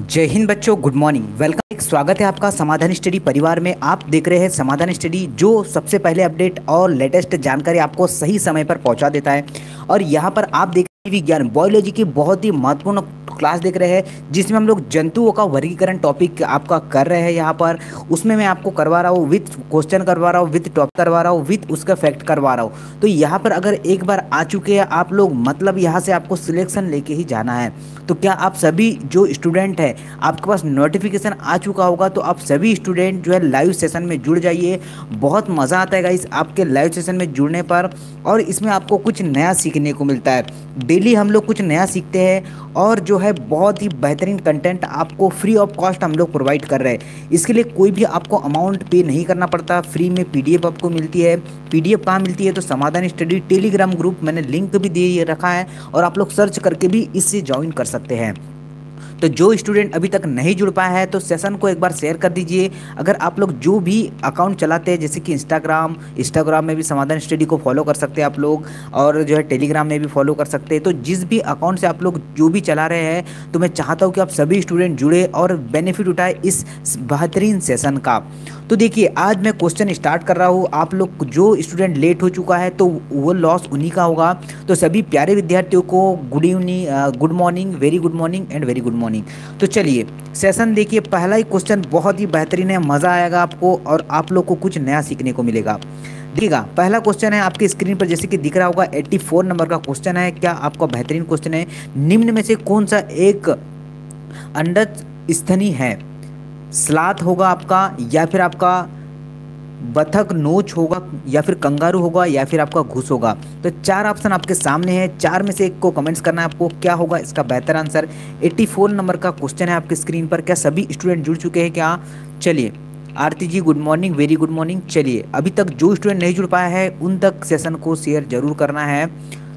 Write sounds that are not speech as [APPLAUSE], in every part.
जय हिंद बच्चों good morning welcome एक स्वागत है आपका समाधान स्टडी परिवार में आप देख रहे हैं समाधान स्टडी जो सबसे पहले अपडेट और लेटेस्ट जानकारी आपको सही समय पर पहुंचा देता है और यहाँ पर आप देख रहे हैं विज्ञान बायोलॉजी की बहुत ही महत्वपूर्ण क्लास देख रहे हैं जिसमें हम लोग जंतुओं का वर्गीकरण टॉपिक आपका कर रहे हैं यहाँ पर उसमें मैं आपको करवा रहा हूँ विथ क्वेश्चन करवा रहा हूँ विथ टॉप करवा रहा हूँ विथ उसका फैक्ट करवा रहा हूँ तो यहाँ पर अगर एक बार आ चुके हैं आप लोग मतलब यहाँ से आपको सिलेक्शन लेके ही जाना है तो क्या आप सभी जो स्टूडेंट है आपके पास नोटिफिकेशन आ चुका होगा तो आप सभी स्टूडेंट जो है लाइव सेशन में जुड़ जाइए बहुत मज़ा आता है इस आपके लाइव सेशन में जुड़ने पर और इसमें आपको कुछ नया सीखने को मिलता है डेली हम लोग कुछ नया सीखते हैं और जो है बहुत ही बेहतरीन कंटेंट आपको फ्री ऑफ कॉस्ट हम लोग प्रोवाइड कर रहे हैं इसके लिए कोई भी आपको अमाउंट पे नहीं करना पड़ता फ्री में पीडीएफ आपको मिलती है पीडीएफ कहाँ मिलती है तो समाधान स्टडी टेलीग्राम ग्रुप मैंने लिंक भी दे रखा है और आप लोग सर्च करके भी इससे ज्वाइन कर सकते सकते हैं तो जो स्टूडेंट अभी तक नहीं जुड़ पाया है तो सेशन को एक बार शेयर कर दीजिए अगर आप लोग जो भी अकाउंट चलाते हैं जैसे कि इंस्टाग्राम इंस्टाग्राम में भी समाधान स्टडी को फॉलो कर सकते हैं आप लोग और जो है टेलीग्राम में भी फॉलो कर सकते हैं तो जिस भी अकाउंट से आप लोग जो भी चला रहे हैं तो मैं चाहता हूँ कि आप सभी स्टूडेंट जुड़े और बेनिफिट उठाए इस बेहतरीन सेशन का तो देखिए आज मैं क्वेश्चन स्टार्ट कर रहा हूँ आप लोग जो स्टूडेंट लेट हो चुका है तो वो लॉस उन्हीं का होगा तो सभी प्यारे विद्यार्थियों को good evening good morning very good morning and very good morning morning तो चलिए सेशन देखिए पहला ही क्वेश्चन बहुत ही बेहतरीन है मज़ा आएगा आपको और आप लोग को कुछ नया सीखने को मिलेगा देखिएगा पहला क्वेश्चन है आपके स्क्रीन पर जैसे कि दिख रहा होगा 84 नंबर का क्वेश्चन है क्या आपका बेहतरीन क्वेश्चन है निम्न में से कौन सा एक अंडज स्थनी है स्लाथ होगा आपका या फिर आपका बथक नोच होगा या फिर कंगारू होगा या फिर आपका घुस होगा तो चार ऑप्शन आपके सामने है चार में से एक को कमेंट्स करना है आपको क्या होगा इसका बेहतर आंसर 84 नंबर का क्वेश्चन है आपके स्क्रीन पर क्या सभी स्टूडेंट जुड़ चुके हैं क्या चलिए Aarti ji good morning very good morning चलिए अभी तक जो स्टूडेंट नहीं जुड़ पाया है उन तक सेशन को शेयर जरूर करना है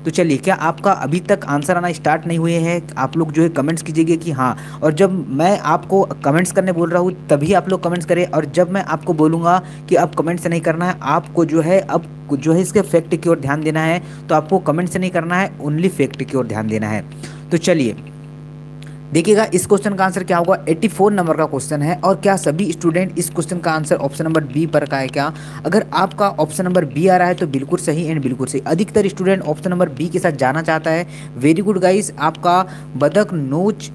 तो चलिए क्या आपका अभी तक आंसर आना स्टार्ट नहीं हुए हैं आप लोग जो है कमेंट्स कीजिएगा कि हाँ और जब मैं आपको कमेंट्स करने बोल रहा हूँ तभी आप लोग कमेंट्स करें और जब मैं आपको बोलूँगा कि अब कमेंट्स नहीं करना है आपको जो है अब जो है इसके फैक्ट की ओर ध्यान देना है तो आपको कमेंट्स नहीं करना है ओनली फैक्ट की ओर ध्यान देना है तो चलिए देखिएगा इस क्वेश्चन का आंसर क्या होगा 84 नंबर का क्वेश्चन है और क्या सभी स्टूडेंट इस क्वेश्चन का आंसर ऑप्शन नंबर बी पर का है क्या अगर आपका ऑप्शन नंबर बी आ रहा है तो बिल्कुल सही एंड बिल्कुल सही अधिकतर स्टूडेंट ऑप्शन नंबर बी के साथ जाना चाहता है वेरी गुड गाइस आपका बदक नोच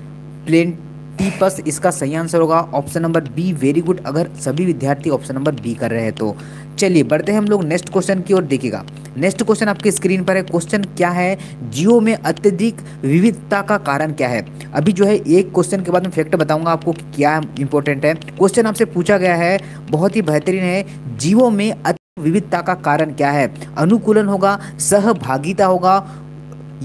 प्लेन टीपस इसका सही आंसर होगा option number b very good अगर सभी विद्यार्थी ऑप्शन नंबर बी कर रहे हैं तो चलिए बढ़ते हैं हम लोग नेक्स्ट क्वेश्चन की ओर देखिएगा नेक्स्ट क्वेश्चन आपके स्क्रीन पर है क्वेश्चन क्या है जियो में अत्यधिक विविधता का कारण क्या है अभी जो है एक क्वेश्चन के बाद में फैक्ट बताऊंगा आपको कि क्या इंपॉर्टेंट है क्वेश्चन आपसे पूछा गया है बहुत ही बेहतरीन है जियो में अत्यधिक विविधता का कारण क्या है अनुकूलन होगा सहभागिता होगा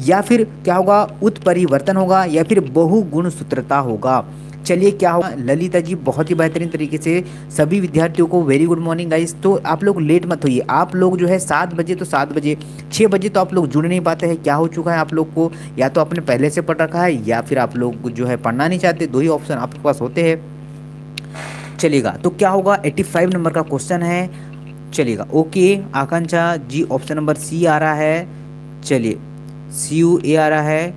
या फिर क्या होगा उत्परिवर्तन होगा या फिर बहुगुण सूत्रता होगा चलिए क्या होगा ललिता जी बहुत ही बेहतरीन तरीके से सभी विद्यार्थियों को वेरी गुड मॉर्निंग गाइस तो आप लोग लेट मत होइए आप लोग जो है सात बजे तो सात बजे छः बजे तो आप लोग जुड़ नहीं पाते हैं क्या हो चुका है आप लोग को या तो आपने पहले से पढ़ रखा है या फिर आप लोग जो है पढ़ना नहीं चाहते दो ही ऑप्शन आपके पास होते हैं चलेगा तो क्या होगा फाइव नंबर का क्वेश्चन है चलेगा okay Akanksha ji option number c आ रहा है चलिए सी यू ए आ रहा है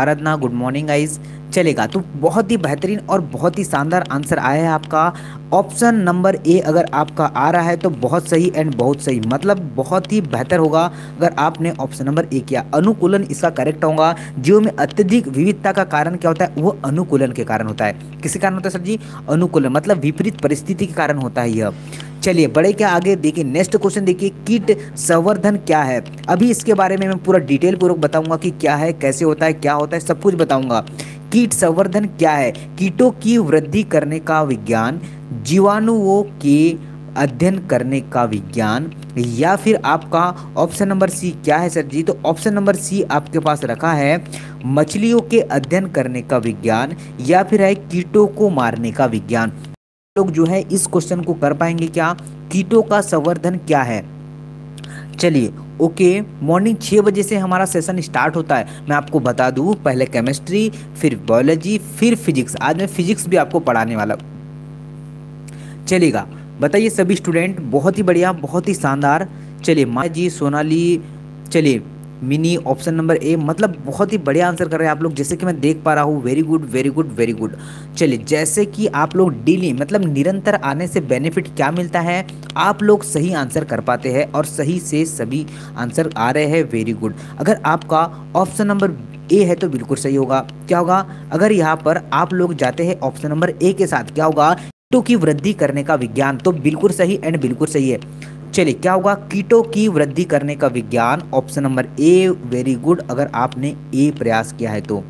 आराधना गुड मॉर्निंग आइज़ चलेगा तो बहुत ही बेहतरीन और बहुत ही शानदार आंसर आया है आपका ऑप्शन नंबर ए अगर आपका आ रहा है तो बहुत सही एंड बहुत सही मतलब बहुत ही बेहतर होगा अगर आपने ऑप्शन नंबर ए किया अनुकूलन इसका करेक्ट होगा जीव में अत्यधिक विविधता का कारण क्या होता है वो अनुकूलन के कारण होता है किसी कारण होता है सर जी अनुकूलन मतलब विपरीत परिस्थिति के कारण होता है यह चलिए बड़े के आगे देखिए नेक्स्ट क्वेश्चन देखिए कीट संवर्धन क्या है अभी इसके बारे में मैं पूरा डिटेल पूर्वक बताऊंगा कि क्या है कैसे होता है क्या होता है सब कुछ बताऊंगा कीट संवर्धन क्या है कीटों की वृद्धि करने का विज्ञान जीवाणुओं के अध्ययन करने का विज्ञान या फिर आपका ऑप्शन नंबर सी क्या है सर जी तो ऑप्शन नंबर सी आपके पास रखा है मछलियों के अध्ययन करने का विज्ञान या फिर है कीटों को मारने का विज्ञान लोग जो है इस क्वेश्चन को कर पाएंगे क्या कीटों का संवर्धन क्या है चलिए ओके मॉर्निंग छः बजे से हमारा सेशन स्टार्ट होता है मैं आपको बता दूँ पहले केमिस्ट्री फिर बायोलॉजी फिर फिजिक्स आज मैं फिजिक्स भी आपको पढ़ाने वाला चलेगा बताइए सभी स्टूडेंट बहुत ही बढ़िया बहुत ही शानदार चलिए माँ जी सोनाली चलिए मिनी ऑप्शन नंबर ए मतलब बहुत ही बढ़िया आंसर कर रहे हैं आप लोग जैसे कि मैं देख पा रहा हूँ very good very good very good चलिए जैसे कि आप लोग डेली मतलब निरंतर आने से बेनिफिट क्या मिलता है आप लोग सही आंसर कर पाते हैं और सही से सभी आंसर आ रहे हैं वेरी गुड अगर आपका ऑप्शन नंबर ए है तो बिल्कुल सही होगा क्या होगा अगर यहाँ पर आप लोग जाते हैं ऑप्शन नंबर ए के साथ क्या होगा तो की वृद्धि करने का विज्ञान तो बिल्कुल सही एंड बिल्कुल सही है चलिए क्या होगा कीटों की वृद्धि करने का विज्ञान option number a very good अगर आपने ए प्रयास किया है तो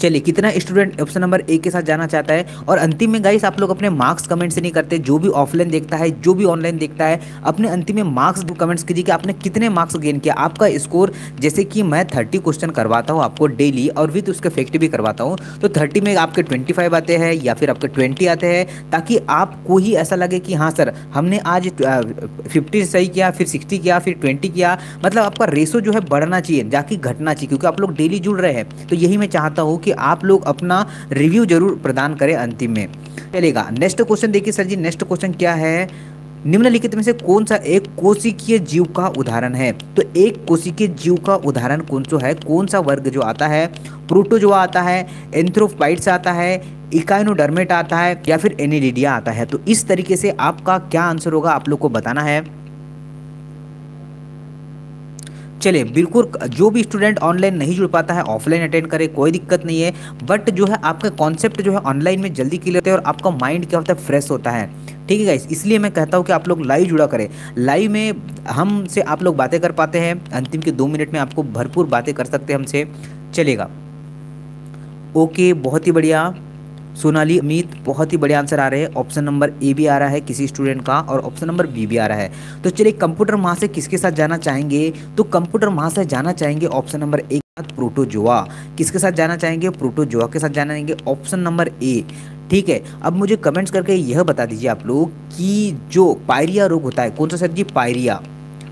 चलिए कितना स्टूडेंट ऑप्शन नंबर ए के साथ जाना चाहता है और अंतिम में गाइस आप लोग अपने मार्क्स कमेंट से नहीं करते जो भी ऑफलाइन देखता है जो भी ऑनलाइन देखता है अपने अंतिम में मार्क्स कमेंट्स कीजिए कि आपने कितने मार्क्स गेन किया आपका स्कोर जैसे कि मैं थर्टी क्वेश्चन करवाता हूँ आपको डेली और विथ उसके फैक्ट भी करवाता हूँ तो थर्टी में आपके ट्वेंटी फाइव आते हैं या फिर आपके ट्वेंटी आते हैं ताकि आपको ही ऐसा लगे कि हाँ सर हमने आज फिफ्टी सही किया फिर सिक्सटी किया फिर ट्वेंटी किया मतलब आपका रेसो जो है बढ़ना चाहिए जाकि घटना चाहिए क्योंकि आप लोग डेली जुड़ रहे हैं तो यही मैं चाहता हूँ कि कि आप लोग अपना रिव्यू जरूर प्रदान करें अंतिम में चलेगा नेक्स्ट क्वेश्चन देखिए सर जी नेक्स्ट क्वेश्चन क्या है निम्नलिखित में से कौन सा एक कोशिकीय जीव का उदाहरण है तो एक कोशिकीय जीव का उदाहरण कौन सा है कौन सा वर्ग जो आता है प्रोटोजोआ आता है एंथ्रोफाइट्स आता है इकाइनोडर्मेट आता है या फिर एनिडिडिया आता है तो इस तरीके से आपका क्या आंसर होगा आप लोग को बताना है चलिए बिल्कुल जो भी स्टूडेंट ऑनलाइन नहीं जुड़ पाता है ऑफलाइन अटेंड करे कोई दिक्कत नहीं है बट जो है आपका कॉन्सेप्ट जो है ऑनलाइन में जल्दी क्लियर होता है और आपका माइंड क्या होता है फ्रेश होता है ठीक है गाइस इसलिए मैं कहता हूँ कि आप लोग लाइव जुड़ा करें लाइव में हम से आप लोग बातें कर पाते हैं अंतिम के दो मिनट में आपको भरपूर बातें कर सकते हैं हमसे चलेगा ओके बहुत ही बढ़िया सोनाली अमित बहुत ही बड़े आंसर आ रहे हैं ऑप्शन नंबर ए भी आ रहा है किसी स्टूडेंट का और ऑप्शन नंबर बी भी आ रहा है तो चलिए कंप्यूटर से किसके साथ जाना चाहेंगे तो कंप्यूटर से जाना चाहेंगे ऑप्शन नंबर ए प्रोटोजोआ किसके साथ जाना चाहेंगे प्रोटोजोआ के साथ जाना चाहेंगे ऑप्शन नंबर ए ठीक है अब मुझे कमेंट्स करके यह बता दीजिए आप लोग कि जो पायरिया रोग होता है कौन सा सर जी पायरिया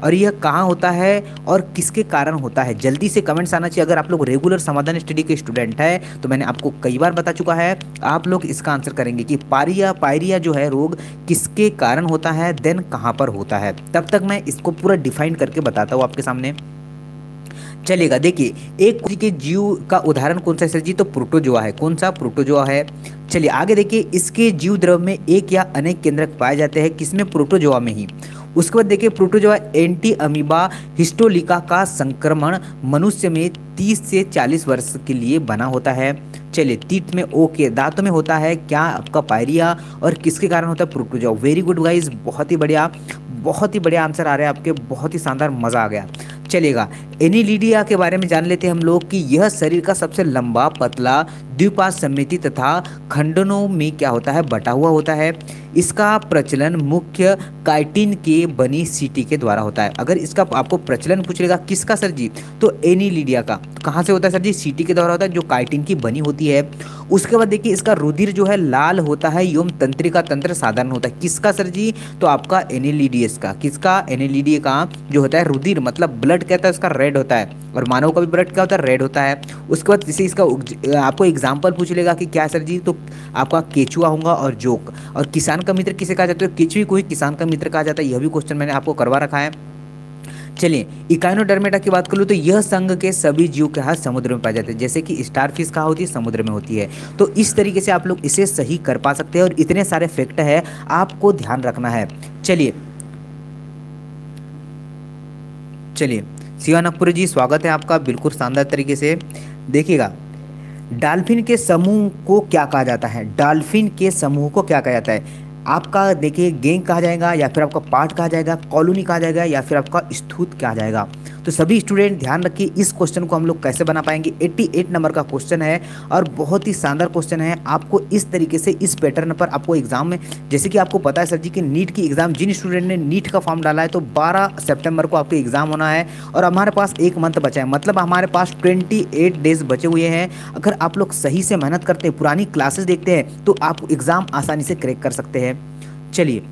और यह कहाँ होता है और किसके कारण होता है जल्दी से कमेंट्स आना चाहिए अगर आप लोग रेगुलर समाधान स्टडी के स्टूडेंट है तो मैंने आपको कई बार बता चुका है आप लोग इसका आंसर करेंगे कि पारिया पायरिया जो है रोग किसके कारण होता है देन कहाँ पर होता है तब तक मैं इसको पूरा डिफाइन करके बताता हूँ आपके सामने चलेगा देखिए एक के जीव का उदाहरण कौन सा है सर जी तो प्रोटोजोआ है कौन सा प्रोटोजोआ है चलिए आगे देखिए इसके जीव द्रव में एक या अनेक केंद्रक पाए जाते हैं किसमें प्रोटोजोआ में ही उसके बाद देखिए प्रोटोजोआ एंटी अमीबा हिस्टोलिका का संक्रमण मनुष्य में 30 से 40 वर्ष के लिए बना होता है चलिए तीत में ओके दांतों में होता है क्या आपका पायरिया और किसके कारण होता है प्रोटोजोआ वेरी गुड गाइज बहुत ही बढ़िया बहुत ही बढ़िया आंसर आ रहा है आपके बहुत ही शानदार मज़ा आ गया चलेगा एनिलीडिया के बारे में जान लेते हैं हम लोग कि यह शरीर का सबसे लंबा पतला द्विपाद समिति तथा खंडनों में क्या होता है बटा हुआ होता है इसका प्रचलन मुख्य काइटिन के बनी सीटी के द्वारा होता है अगर इसका आपको प्रचलन पूछ लेगा किसका सर जी तो एनी लीडिया का कहाँ से होता है सर जी सीटी के द्वारा होता है जो काइटिन की बनी होती है उसके बाद देखिए इसका रुधिर जो है लाल होता है एवं तंत्रिका तंत्र साधारण होता है किसका सर जी तो आपका एनिलीडियस का किसका एनिलीडिया का जो होता है रुधिर मतलब ब्लड कहता है उसका रेड होता है और मानव का भी ब्लड क्या होता है रेड होता है उसके बाद इसे इसका आपको एग्जाम एग्जाम्पल पूछ लेगा कि क्या सर जी तो आपका केचुआ होगा और जोक और किसान का मित्र किसे कहा जाता है केचुए को ही किसान का मित्र कहा जाता है यह भी क्वेश्चन मैंने आपको करवा रखा है चलिए इकाइनो डरमेटा की बात कर लूँ तो यह संघ के सभी जीव के हाथ समुद्र में पाए जाते हैं जैसे कि स्टार फिश कहाँ होती है समुद्र में होती है तो इस तरीके से आप लोग इसे सही कर पा सकते हैं और इतने सारे फैक्ट है आपको ध्यान रखना है चलिए चलिए शिवानकपुर जी स्वागत है आपका बिल्कुल शानदार तरीके से देखिएगा डाल्फिन के समूह को क्या कहा जाता है डाल्फिन के समूह को क्या कहा जाता है आपका देखिए गेंग कहा जाएगा या फिर आपका पार्ट कहा जाएगा कॉलोनी कहा जाएगा या फिर आपका स्थूत कहा जाएगा तो सभी स्टूडेंट ध्यान रखिए इस क्वेश्चन को हम लोग कैसे बना पाएंगे 88 नंबर का क्वेश्चन है और बहुत ही शानदार क्वेश्चन है आपको इस तरीके से इस पैटर्न पर आपको एग्जाम में जैसे कि आपको पता है सर जी कि नीट की एग्ज़ाम जिन स्टूडेंट ने नीट का फॉर्म डाला है तो बारह सेप्टेम्बर को आपके एग्ज़ाम होना है और हमारे पास एक मंथ बचा है मतलब हमारे पास ट्वेंटी डेज बचे हुए हैं अगर आप लोग सही से मेहनत करते हैं पुरानी क्लासेस देखते हैं तो आप एग्ज़ाम आसानी से क्रैक कर सकते हैं चलिए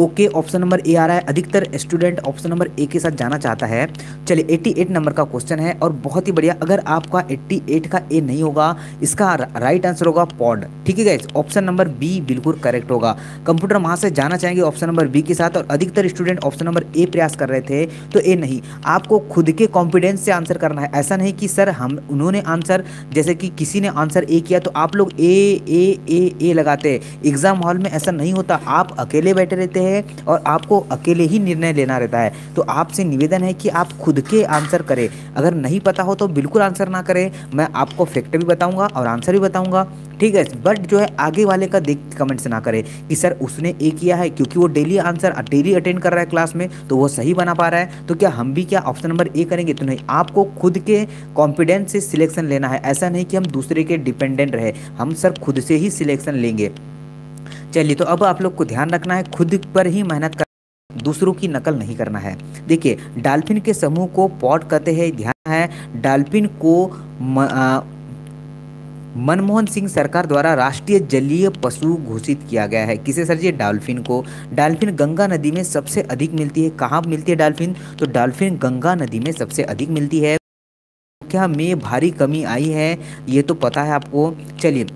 ओके ऑप्शन नंबर ए आ रहा है अधिकतर स्टूडेंट ऑप्शन नंबर ए के साथ जाना चाहता है चलिए 88 नंबर का क्वेश्चन है और बहुत ही बढ़िया अगर आपका 88 का ए नहीं होगा इसका राइट आंसर होगा पॉड ठीक है ऑप्शन नंबर बी बिल्कुल करेक्ट होगा कंप्यूटर वहां से जाना चाहेंगे ऑप्शन नंबर बी के साथ और अधिकतर स्टूडेंट ऑप्शन नंबर ए प्रयास कर रहे थे तो ए नहीं आपको खुद के कॉन्फिडेंस से आंसर करना है ऐसा नहीं कि सर हम उन्होंने आंसर जैसे कि किसी ने आंसर ए किया तो आप लोग ए ए ए ए लगाते एग्ज़ाम हॉल में ऐसा नहीं होता आप अकेले बैठे रहते हैं हैं और आपको अकेले ही निर्णय लेना रहता है तो आपसे निवेदन है कि आप खुद के आंसर करें अगर नहीं पता हो तो बिल्कुल आंसर ना करें मैं आपको फैक्ट भी बताऊँगा और आंसर भी बताऊँगा ठीक है बट जो है आगे वाले का देख कमेंट्स ना करें कि सर उसने ए किया है क्योंकि वो डेली आंसर डेली अटेंड कर रहा है क्लास में तो वो सही बना पा रहा है तो क्या हम भी क्या ऑप्शन नंबर ए करेंगे तो नहीं आपको खुद के कॉन्फिडेंस से सिलेक्शन लेना है ऐसा नहीं कि हम दूसरे के डिपेंडेंट रहे हम सर खुद से ही सिलेक्शन लेंगे चलिए तो अब आप लोग को ध्यान रखना है खुद पर ही मेहनत कर दूसरों की नकल नहीं करना है देखिए डाल्फिन के समूह को पॉट कहते हैं ध्यान है डाल्फिन को मनमोहन सिंह सरकार द्वारा राष्ट्रीय जलीय पशु घोषित किया गया है किसे सर जी डाल्फिन को डाल्फिन गंगा नदी में सबसे अधिक मिलती है कहाँ मिलती है डाल्फिन तो डाल्फिन गंगा नदी में सबसे अधिक मिलती है क्या में भारी कमी आई है ये तो पता है आपको चलिए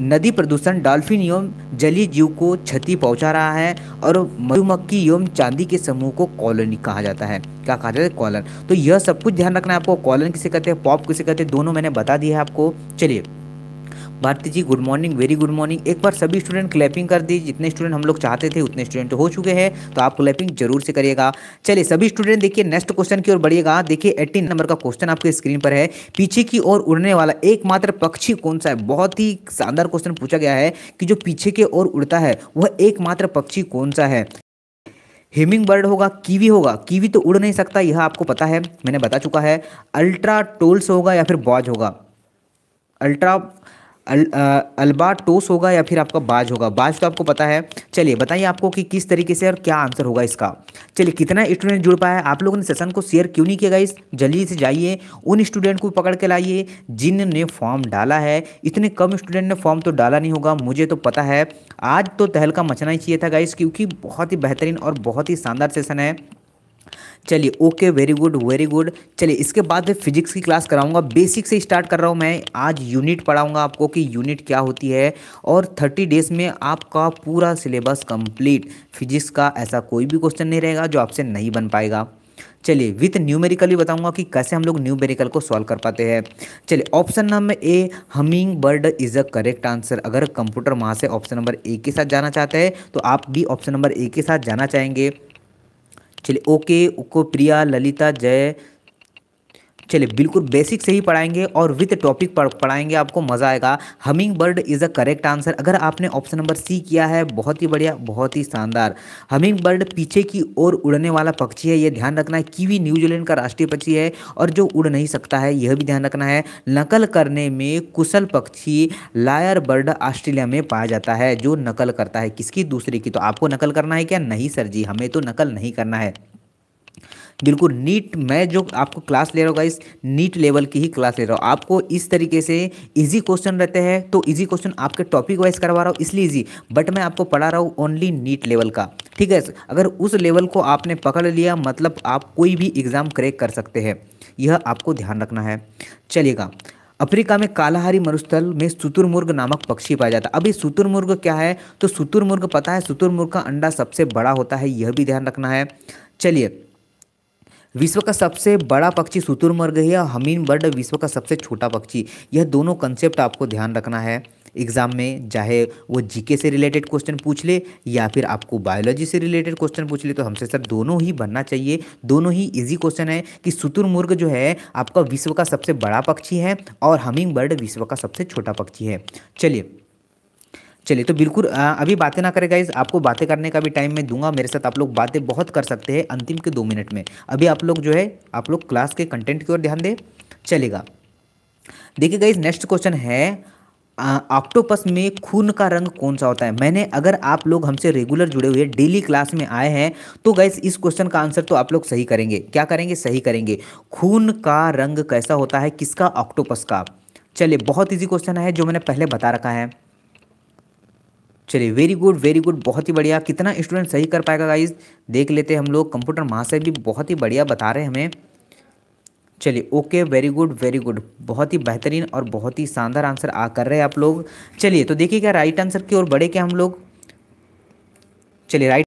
नदी प्रदूषण डॉल्फिन एवं जलीय जीव को क्षति पहुंचा रहा है और मधुमक्खी एवं चांदी के समूह को कॉलोनी कहा जाता है क्या कहा जाता है कॉलन तो यह सब कुछ ध्यान रखना है आपको कॉलन किसे कहते हैं पॉप किसे कहते हैं दोनों मैंने बता दिया है आपको चलिए Bharti ji good morning very good morning एक बार सभी स्टूडेंट क्लैपिंग कर दी जितने स्टूडेंट हम लोग चाहते थे उतने स्टूडेंट हो चुके हैं तो आप क्लैपिंग जरूर से करिएगा चलिए सभी स्टूडेंट देखिए नेक्स्ट क्वेश्चन की ओर बढ़िएगा देखिए एट्टीन नंबर का क्वेश्चन आपके स्क्रीन पर है पीछे की ओर उड़ने वाला एकमात्र पक्षी कौन सा है बहुत ही शानदार क्वेश्चन पूछा गया है कि जो पीछे की ओर उड़ता है वह एकमात्र पक्षी कौन सा है हेमिंग बर्ड होगा कीवी होगा कीवी तो उड़ नहीं सकता यह आपको पता है मैंने बता चुका है अल्ट्रा टोल्स होगा या फिर बॉज होगा अल्ट्रा अल, अल्बा टोस होगा या फिर आपका बाज होगा बाज तो आपको पता है चलिए बताइए आपको कि किस तरीके से और क्या आंसर होगा इसका चलिए कितना स्टूडेंट जुड़ पाया आप लोगों ने सेशन को शेयर क्यों नहीं किया गया जल्दी से जाइए उन स्टूडेंट को पकड़ के लाइए जिनने फॉर्म डाला है इतने कम स्टूडेंट ने फॉर्म तो डाला नहीं होगा मुझे तो पता है आज तो तहलका मचना ही चाहिए था गाइस क्योंकि बहुत ही बेहतरीन और बहुत ही शानदार सेशन है चलिए okay very good very good चलिए इसके बाद मैं फिजिक्स की क्लास कराऊंगा बेसिक से स्टार्ट कर रहा हूँ मैं आज यूनिट पढ़ाऊंगा आपको कि यूनिट क्या होती है और थर्टी डेज में आपका पूरा सिलेबस कंप्लीट फिजिक्स का ऐसा कोई भी क्वेश्चन नहीं रहेगा जो आपसे नहीं बन पाएगा चलिए विथ न्यूमेरिकल भी बताऊंगा कि कैसे हम लोग न्यूमेरिकल को सॉल्व कर पाते हैं चलिए option number a humming bird is a correct answer अगर कंप्यूटर वहाँ से ऑप्शन नंबर ए के साथ जाना चाहते हैं तो आप भी ऑप्शन नंबर ए के साथ जाना चाहेंगे चलिए ओके ओको प्रिया ललिता जय चलिए बिल्कुल बेसिक से ही पढ़ाएंगे और विथ टॉपिक पढ़ाएंगे आपको मज़ा आएगा humming bird is a correct answer अगर आपने ऑप्शन नंबर सी किया है बहुत ही बढ़िया बहुत ही शानदार हमिंग बर्ड पीछे की ओर उड़ने वाला पक्षी है यह ध्यान रखना है कीवी न्यूजीलैंड का राष्ट्रीय पक्षी है और जो उड़ नहीं सकता है यह भी ध्यान रखना है नकल करने में कुशल पक्षी लायर बर्ड ऑस्ट्रेलिया में पाया जाता है जो नकल करता है किसकी दूसरे की तो आपको नकल करना है क्या नहीं सर जी हमें तो नकल नहीं करना है बिल्कुल नीट मैं जो आपको क्लास ले रहा हूँ गाइस नीट लेवल की ही क्लास ले रहा हूँ आपको इस तरीके से इजी क्वेश्चन रहते हैं तो इजी क्वेश्चन आपके टॉपिक वाइज करवा रहा हूँ इसलिए इजी बट मैं आपको पढ़ा रहा हूँ ओनली नीट लेवल का ठीक है अगर उस लेवल को आपने पकड़ लिया मतलब आप कोई भी एग्ज़ाम क्रैक कर सकते हैं यह आपको ध्यान रखना है चलिएगा अफ्रीका में कालाहारी मरुस्थल में सुतुरमुर्ग नामक पक्षी पाया जाता है अभी सुतुरमुर्ग क्या है तो सुतुरमुर्ग पता है सुतुरमुर्ग का अंडा सबसे बड़ा होता है यह भी ध्यान रखना है चलिए विश्व का सबसे बड़ा पक्षी शुतुरमुर्ग है या हमीन बर्ड विश्व का सबसे छोटा पक्षी यह दोनों कंसेप्ट आपको ध्यान रखना है एग्जाम में चाहे वो जीके से रिलेटेड क्वेश्चन पूछ ले या फिर आपको बायोलॉजी से रिलेटेड क्वेश्चन पूछ ले तो हमसे सर दोनों ही बनना चाहिए दोनों ही इजी क्वेश्चन है कि शुतुरमुर्ग जो है आपका विश्व का सबसे बड़ा पक्षी है और हमिंग बर्ड विश्व का सबसे छोटा पक्षी है चलिए चलिए तो बिल्कुल अभी बातें ना करें गाइज आपको बातें करने का भी टाइम मैं दूंगा मेरे साथ आप लोग बातें बहुत कर सकते हैं अंतिम के दो मिनट में अभी आप लोग जो है आप लोग क्लास के कंटेंट की ओर ध्यान दें चलेगा देखिए गाइज नेक्स्ट क्वेश्चन है ऑक्टोपस में खून का रंग कौन सा होता है मैंने अगर आप लोग हमसे रेगुलर जुड़े हुए डेली क्लास में आए हैं तो गैस इस क्वेश्चन का आंसर तो आप लोग सही करेंगे क्या करेंगे सही करेंगे खून का रंग कैसा होता है किसका ऑक्टोपस का चलिए बहुत इजी क्वेश्चन है जो मैंने पहले बता रखा है चलिए वेरी गुड वेरी गुड बहुत ही बढ़िया कितना स्टूडेंट सही कर पाएगा गाइज देख लेते हैं हम लोग कंप्यूटर महाशय भी बहुत ही बढ़िया बता रहे हैं हमें चलिए okay very good very good बहुत ही बेहतरीन और बहुत ही शानदार आंसर आ कर रहे हैं आप लोग चलिए तो देखिए क्या राइट आंसर की ओर बढ़े क्या हम लोग चलिए राइट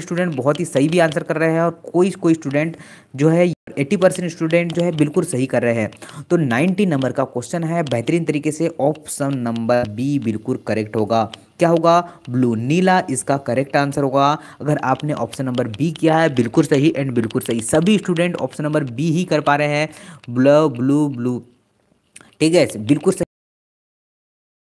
स्टूडेंट बहुत ही सही भी आंसर कर रहे हैं और कोई कोई स्टूडेंट जो है 80 परसेंट स्टूडेंट जो है बिल्कुल सही कर रहे हैं तो 90 नंबर का क्वेश्चन है बेहतरीन तरीके से ऑप्शन नंबर बी बिल्कुल करेक्ट होगा क्या होगा ब्लू नीला इसका करेक्ट आंसर होगा अगर आपने ऑप्शन नंबर बी किया है बिल्कुल सही एंड बिल्कुल सही सभी स्टूडेंट ऑप्शन नंबर बी ही कर पा रहे हैं ब्लू ब्लू ब्लू ठीक है बिल्कुल सही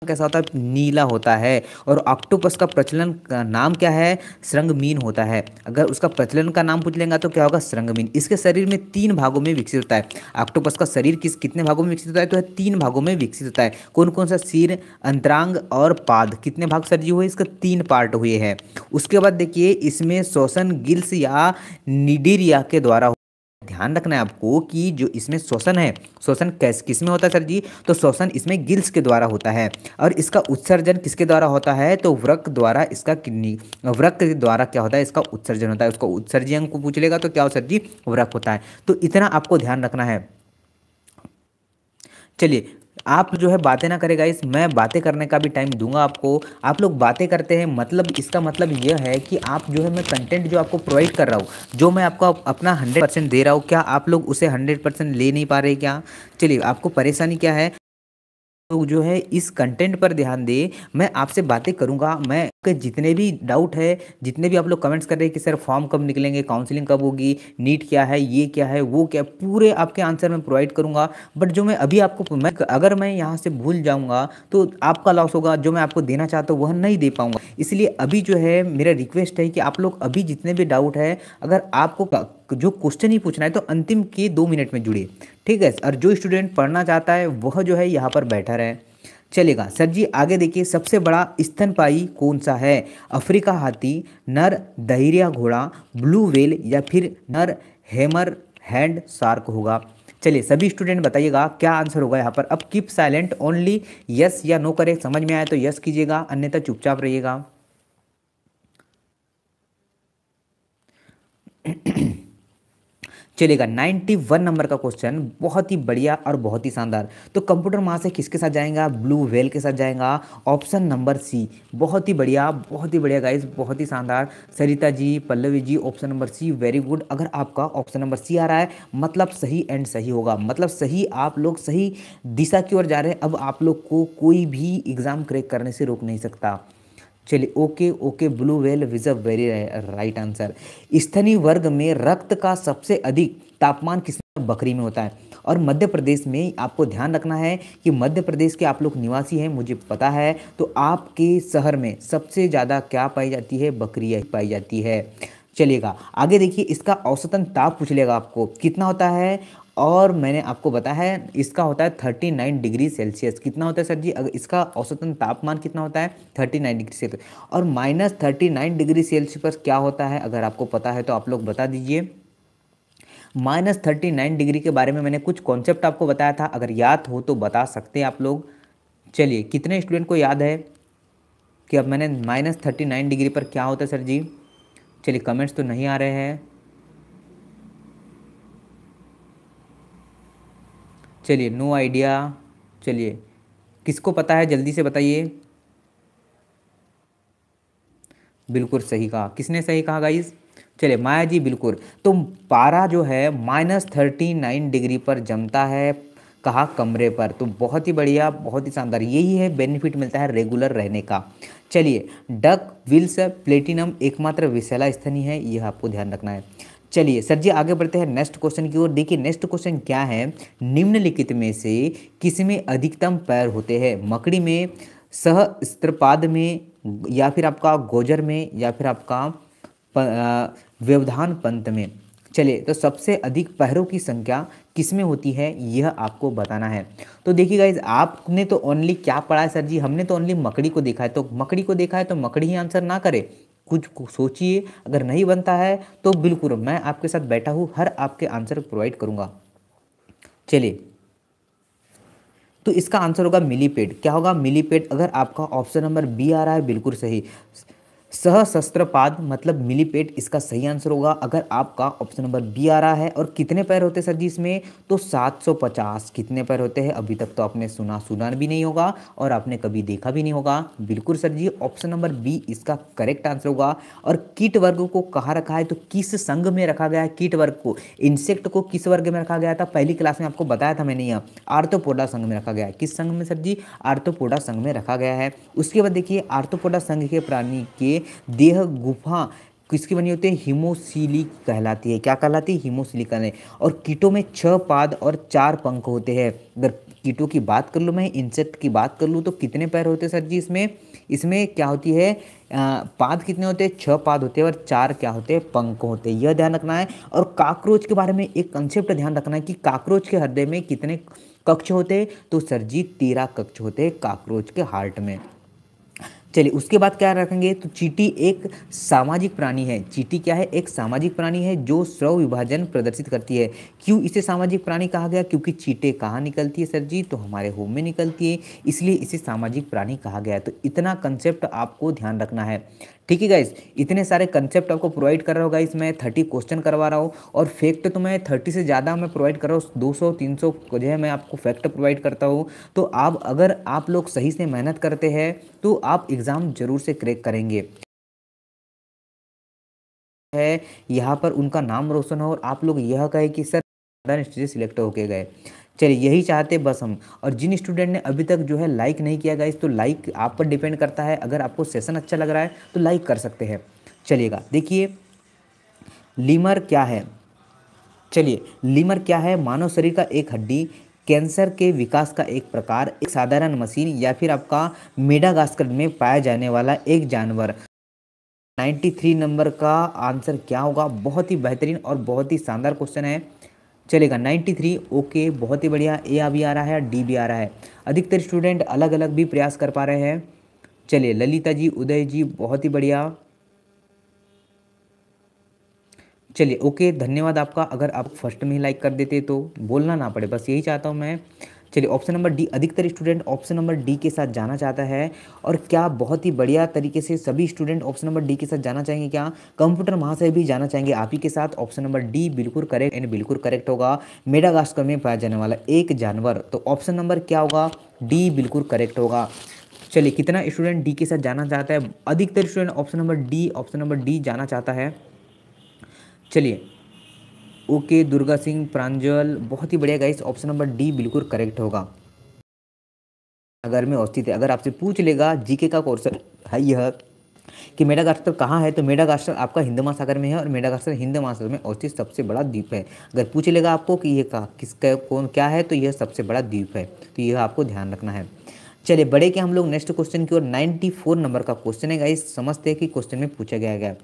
कैसा होता है नीला होता है और ऑक्टोपस का प्रचलन का नाम क्या है श्रृंगमीन होता है अगर उसका प्रचलन का नाम पूछ लेंगे तो क्या होगा श्रृंगमीन इसके शरीर में तीन भागों में विकसित होता है ऑक्टोपस का शरीर किस कितने भागों में विकसित होता है तो है तीन भागों में विकसित होता है कौन कौन सा सिर अंतरांग और पाद कितने भाग सर्जी हुए इसका तीन पार्ट हुए हैं उसके बाद देखिए इसमें शोषण गिल्स या निडिरिया के द्वारा ध्यान रखना है आपको कि जो इसमें श्वसन है श्वसन कैस किस में होता है सर जी तो श्वसन इसमें गिल्स के द्वारा होता है और इसका उत्सर्जन किसके द्वारा होता है तो व्रक द्वारा इसका किडनी व्रक के द्वारा क्या होता है इसका उत्सर्जन होता है उसका उत्सर्जी अंग को पूछ लेगा तो क्या हो सर जी व्रक होता है तो इतना आपको ध्यान रखना है चलिए आप जो है बातें ना करेगा इस मैं बातें करने का भी टाइम दूंगा आपको आप लोग बातें करते हैं मतलब इसका मतलब यह है कि आप जो है मैं कंटेंट जो आपको प्रोवाइड कर रहा हूँ जो मैं आपको अपना हंड्रेड परसेंट दे रहा हूँ क्या आप लोग उसे हंड्रेड परसेंट ले नहीं पा रहे क्या चलिए आपको परेशानी क्या है लोग जो है इस कंटेंट पर ध्यान दें मैं आपसे बातें करूंगा मैं के जितने भी डाउट है जितने भी आप लोग कमेंट्स कर रहे हैं कि सर फॉर्म कब निकलेंगे काउंसलिंग कब होगी नीट क्या है ये क्या है वो क्या पूरे आपके आंसर मैं प्रोवाइड करूंगा बट जो मैं अभी आपको मैं अगर मैं यहाँ से भूल जाऊँगा तो आपका लॉस होगा जो मैं आपको देना चाहता हूँ वह नहीं दे पाऊँगा इसलिए अभी जो है मेरा रिक्वेस्ट है कि आप लोग अभी जितने भी डाउट है अगर आपको जो क्वेश्चन ही पूछना है तो अंतिम के दो मिनट में जुड़िए ठीक है और जो स्टूडेंट पढ़ना चाहता है वह जो है यहाँ पर बैठा रहे चलेगा सर जी आगे देखिए सबसे बड़ा स्तनपाई कौन सा है अफ्रीका हाथी नर दहरिया घोड़ा ब्लू वेल या फिर नर हेमर हैंड शार्क होगा चलिए सभी स्टूडेंट बताइएगा क्या आंसर होगा यहाँ पर अब कीप साइलेंट ओनली यस या नो करें समझ में आए तो यस कीजिएगा अन्यथा चुपचाप रहिएगा चलेगा 91 नंबर का क्वेश्चन बहुत ही बढ़िया और बहुत ही शानदार तो कंप्यूटर वहाँ से किसके साथ जाएगा ब्लू वेल के साथ जाएगा ऑप्शन नंबर सी बहुत ही बढ़िया बहुत ही बढ़िया गाइज बहुत ही शानदार Sarita ji Pallavi ji option number c very good अगर आपका ऑप्शन नंबर सी आ रहा है मतलब सही एंड सही होगा मतलब सही आप लोग सही दिशा की ओर जा रहे हैं अब आप लोग को कोई भी एग्ज़ाम क्रैक करने से रोक नहीं सकता चलिए okay okay blue whale is a very right answer स्थानीय वर्ग में रक्त का सबसे अधिक तापमान किस बकरी में होता है और मध्य प्रदेश में आपको ध्यान रखना है कि मध्य प्रदेश के आप लोग निवासी हैं मुझे पता है तो आपके शहर में सबसे ज़्यादा क्या पाई जाती है बकरिया पाई जाती है चलेगा आगे देखिए इसका औसतन ताप पूछ लेगा आपको कितना होता है और मैंने आपको बताया है इसका होता है 39 डिग्री सेल्सियस कितना होता है सर जी अगर इसका औसतन तापमान कितना होता है 39 डिग्री सेल्सियस और माइनस थर्टी डिग्री सेल्सियस पर क्या होता है अगर आपको पता है तो आप लोग बता दीजिए माइनस थर्टी नाइन डिग्री के बारे में मैंने कुछ कॉन्सेप्ट आपको बताया था अगर याद हो तो बता सकते हैं आप लोग चलिए कितने स्टूडेंट को याद है कि अब मैंने माइनस थर्टी नाइन डिग्री पर क्या होता है सर जी चलिए कमेंट्स तो नहीं आ रहे हैं चलिए नो आइडिया चलिए किसको पता है जल्दी से बताइए बिल्कुल सही कहा किसने सही कहा गाइज चलिए माया जी बिल्कुल तो पारा जो है माइनस थर्टी नाइन डिग्री पर जमता है कहा कमरे पर तो बहुत ही बढ़िया बहुत ही शानदार यही है बेनिफिट मिलता है रेगुलर रहने का चलिए डक विल्स प्लेटिनम एकमात्र विशैला स्थानीय है यह आपको ध्यान रखना है चलिए सर जी आगे बढ़ते हैं नेक्स्ट क्वेश्चन की ओर देखिए नेक्स्ट क्वेश्चन क्या है निम्नलिखित में से किसमें अधिकतम पैर होते हैं मकड़ी में सह स्त्रपाद में या फिर आपका गोजर में या फिर आपका व्यवधान पंत में चलिए तो सबसे अधिक पैरों की संख्या किसमें होती है यह आपको बताना है तो देखिए गाइज आपने तो ओनली क्या पढ़ा है सर जी हमने तो ओनली मकड़ी को देखा है तो मकड़ी को देखा है तो मकड़ी ही आंसर ना करे कुछ सोचिए अगर नहीं बनता है तो बिल्कुल मैं आपके साथ बैठा हूँ हर आपके आंसर प्रोवाइड करूँगा चलिए तो इसका आंसर होगा मिलीपेड क्या होगा मिलीपेड अगर आपका ऑप्शन नंबर बी आ रहा है बिल्कुल सही पाद मतलब मिलीपेट इसका सही आंसर होगा अगर आपका ऑप्शन नंबर बी आ रहा है और कितने पैर होते सर जी इसमें तो 750 कितने पैर होते हैं अभी तक तो आपने सुना सुना भी नहीं होगा और आपने कभी देखा भी नहीं होगा बिल्कुल sir ji option number B इसका करेक्ट आंसर होगा और कीट वर्ग को कहाँ रखा है तो किस संघ में रखा गया है कीट वर्ग को इंसेक्ट को किस वर्ग में रखा गया था पहली क्लास में आपको बताया था मैंने यहाँ आर्थोपोडा संघ में रखा गया है किस संघ में सर जी आर्थोपोडा संघ में रखा गया है उसके बाद देखिए आर्थोपोडा संघ के प्राणी के देह गुफा किसकी बनी होती है हिमोसीली कहलाती है क्या कहलाती है हिमोसीली कहलाती है और कीटों में छः पाद और चार पंख होते हैं अगर कीटों की बात कर लूँ मैं इंसेक्ट की बात कर लूँ तो कितने पैर होते हैं सर जी इसमें इसमें क्या होती है आ, पाद कितने होते हैं छः पाद होते हैं और चार क्या होते हैं पंख होते हैं यह ध्यान रखना है और काकरोच के बारे में एक कंसेप्ट ध्यान रखना है कि काकरोच के हृदय में कितने कक्ष होते हैं तो सर जी तेरह कक्ष होते हैं काकरोच के हार्ट में चलिए उसके बाद क्या रखेंगे तो चीटी एक सामाजिक प्राणी है चीटी क्या है एक सामाजिक प्राणी है जो स्व विभाजन प्रदर्शित करती है क्यों इसे सामाजिक प्राणी कहा गया क्योंकि चीटे कहाँ निकलती है सर जी तो हमारे होम में निकलती है इसलिए इसे सामाजिक प्राणी कहा गया है तो इतना कंसेप्ट आपको ध्यान रखना है ठीक है गाइज इतने सारे कंसेप्ट आपको प्रोवाइड कर रहा होगा इसमें मैं थर्टी क्वेश्चन करवा रहा हूँ और फैक्ट तो मैं थर्टी से ज़्यादा मैं प्रोवाइड कर रहा हूँ दो सौ तीन सौ जो है मैं आपको फैक्ट प्रोवाइड करता हूँ तो आप अगर आप लोग सही से मेहनत करते हैं तो आप एग्ज़ाम ज़रूर से क्रैक करेंगे है यहाँ पर उनका नाम रोशन हो और आप लोग यह कहें कि सर स्टूडेंट से सिलेक्ट होके गए चलिए यही चाहते बस हम और जिन स्टूडेंट ने अभी तक जो है लाइक नहीं किया गया तो लाइक आप पर डिपेंड करता है अगर आपको सेशन अच्छा लग रहा है तो लाइक कर सकते हैं चलिएगा देखिए लीमर क्या है चलिए लीमर क्या है मानव शरीर का एक हड्डी कैंसर के विकास का एक प्रकार एक साधारण मशीन या फिर आपका मेडागास्कर में पाया जाने वाला एक जानवर 93 नंबर का आंसर क्या होगा बहुत ही बेहतरीन और बहुत ही शानदार क्वेश्चन है चलेगा 93 ओके बहुत ही बढ़िया ए आ भी आ रहा है डी भी आ रहा है अधिकतर स्टूडेंट अलग अलग भी प्रयास कर पा रहे हैं चलिए ललिता जी उदय जी बहुत ही बढ़िया चलिए ओके धन्यवाद आपका अगर आप फर्स्ट में ही लाइक कर देते तो बोलना ना पड़े बस यही चाहता हूँ मैं चलिए ऑप्शन नंबर डी अधिकतर स्टूडेंट ऑप्शन नंबर डी के साथ जाना चाहता है और क्या बहुत ही बढ़िया तरीके से सभी स्टूडेंट ऑप्शन नंबर डी के साथ जाना चाहेंगे क्या कंप्यूटर महाशय भी जाना चाहेंगे आप ही के साथ ऑप्शन नंबर डी बिल्कुल करेक्ट एंड बिल्कुल करेक्ट होगा मेडागास्कर में पाया जाने वाला एक जानवर तो ऑप्शन नंबर क्या होगा डी बिल्कुल करेक्ट होगा चलिए कितना स्टूडेंट डी के साथ जाना चाहता है अधिकतर student option number D option number D जाना चाहता है चलिए ओके दुर्गा सिंह प्रांजल बहुत ही बढ़िया गाइस ऑप्शन नंबर डी बिल्कुल करेक्ट होगा अगर में अवस्थित है अगर आपसे पूछ लेगा जीके का क्वेश्चन है यह कि गास्टर कहाँ है तो मेडागास्कर आपका हिंद महासागर में है और मेडागास्कर हिंद महासागर में अवस्थित सबसे बड़ा द्वीप है अगर पूछ लेगा आपको कि यह का किसका कौन क्या है तो यह सबसे बड़ा द्वीप है तो यह आपको ध्यान रखना है चलिए बड़े के हम लोग नेक्स्ट क्वेश्चन की ओर 94 नंबर का क्वेश्चन है गाइस समझते हैं कि क्वेश्चन में पूछा गया है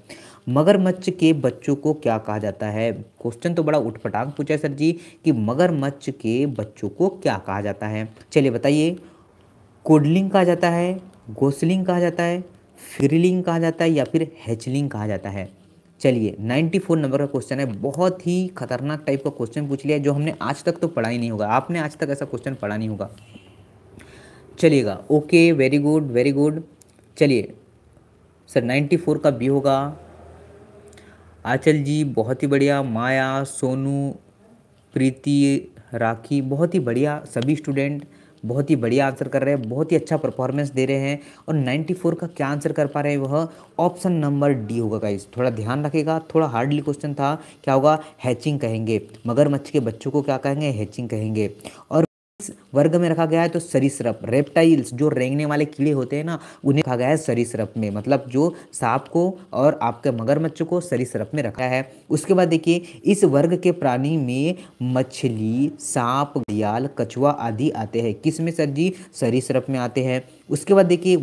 मगरमच्छ के बच्चों को क्या कहा जाता है क्वेश्चन तो बड़ा उठपटांग पूछा है सर जी कि मगरमच्छ के बच्चों को क्या कहा जाता है चलिए बताइए कोडलिंग कहा जाता है घोसलिंग कहा जाता है फिरलिंग कहा जाता है या फिर हैचलिंग कहा जाता है चलिए 94 नंबर का क्वेश्चन है बहुत ही खतरनाक टाइप का क्वेश्चन पूछ लिया जो हमने आज तक तो पढ़ा ही नहीं होगा आपने आज तक ऐसा क्वेश्चन पढ़ा नहीं होगा चलिएगा okay very good very good चलिए सर नाइन्टी फोर का बी होगा आचल जी बहुत ही बढ़िया माया सोनू प्रीति राखी बहुत ही बढ़िया सभी स्टूडेंट बहुत ही बढ़िया आंसर कर रहे हैं बहुत ही अच्छा परफॉर्मेंस दे रहे हैं और 94 का क्या आंसर कर पा रहे हैं वह ऑप्शन नंबर डी होगा गाइस थोड़ा ध्यान रखेगा थोड़ा हार्डली क्वेश्चन था क्या होगा हैचिंग कहेंगे मगरमच्छ के बच्चों को क्या कहेंगे हैचिंग कहेंगे और वर्ग में रखा गया है तो सरीसृप रेप्टाइल्स जो रेंगने वाले कीड़े होते हैं ना उन्हें रखा गया है सरीसृप में मतलब जो सांप को और आपके मगरमच्छ को सरीसृप में रखा है उसके बाद देखिए इस वर्ग के प्राणी में मछली सांप घड़ियाल कछुआ आदि आते हैं किस में सर जी सरीसरप में आते हैं उसके बाद देखिए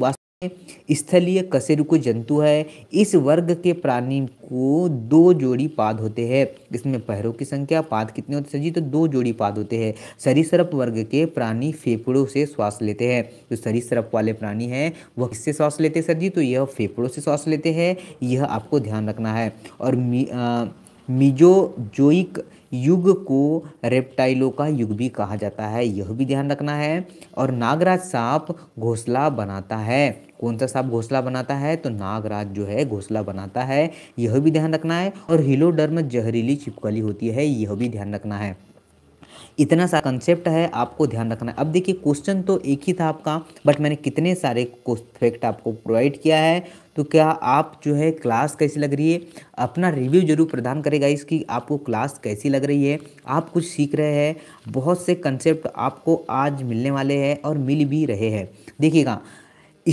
स्थलीय कशेरुको जंतु है इस वर्ग के प्राणी को दो जोड़ी पाद होते हैं इसमें पैरों की संख्या पाद कितने होते हैं जी तो दो जोड़ी पाद होते हैं सरीसरप वर्ग के प्राणी फेफड़ों से श्वास लेते हैं जो सरीसरप वाले प्राणी हैं वह किससे श्वास लेते हैं सर जी तो यह फेफड़ों से श्वास लेते हैं यह आपको ध्यान रखना है और मी, आ, मिजोजोइक युग को रेप्टाइलों का युग भी कहा जाता है यह भी ध्यान रखना है और नागराज सांप घोंसला बनाता है कौन सा सांप घोसला बनाता है तो नागराज जो है घोसला बनाता है यह भी ध्यान रखना है और हिलोडर्म जहरीली छिपकली होती है यह भी ध्यान रखना है इतना सा कंसेप्ट है आपको ध्यान रखना है अब देखिए क्वेश्चन तो एक ही था आपका बट मैंने कितने सारे फैक्ट आपको प्रोवाइड किया है तो क्या आप जो है क्लास कैसी लग रही है अपना रिव्यू जरूर प्रदान करेगा इसकी आपको क्लास कैसी लग रही है आप कुछ सीख रहे हैं बहुत से कंसेप्ट आपको आज मिलने वाले हैं और मिल भी रहे हैं देखिएगा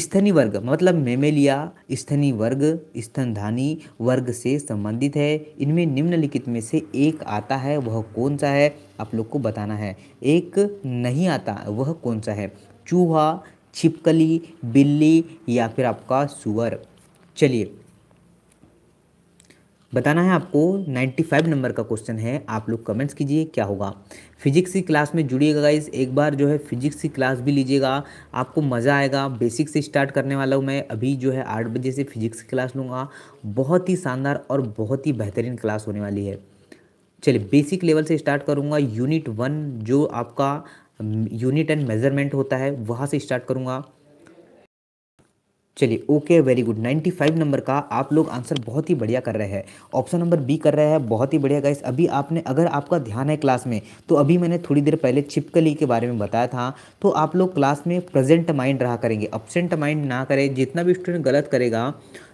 स्तनी वर्ग मतलब मेमेलिया स्तनी वर्ग स्तनधानी वर्ग से संबंधित है इनमें निम्नलिखित में से एक आता है वह कौन सा है आप लोग को बताना है एक नहीं आता वह कौन सा है चूहा छिपकली बिल्ली या फिर आपका सुअर चलिए बताना है आपको 95 नंबर का क्वेश्चन है आप लोग कमेंट्स कीजिए क्या होगा फिजिक्स की क्लास में जुड़िएगा गाइज एक बार जो है फिजिक्स की क्लास भी लीजिएगा आपको मज़ा आएगा बेसिक से स्टार्ट करने वाला हूँ मैं अभी जो है आठ बजे से फिजिक्स की क्लास लूँगा बहुत ही शानदार और बहुत ही बेहतरीन क्लास होने वाली है चलिए बेसिक लेवल से स्टार्ट करूँगा यूनिट वन जो आपका यूनिट एंड मेजरमेंट होता है वहाँ से स्टार्ट करूँगा चलिए ओके वेरी गुड 95 नंबर का आप लोग आंसर बहुत ही बढ़िया कर रहे हैं ऑप्शन नंबर बी कर रहे हैं बहुत ही बढ़िया गाइस अभी आपने अगर आपका ध्यान है क्लास में तो अभी मैंने थोड़ी देर पहले छिपकली के बारे में बताया था तो आप लोग क्लास में प्रेजेंट माइंड रहा करेंगे अपसेंट माइंड ना करें जितना भी स्टूडेंट गलत करेगा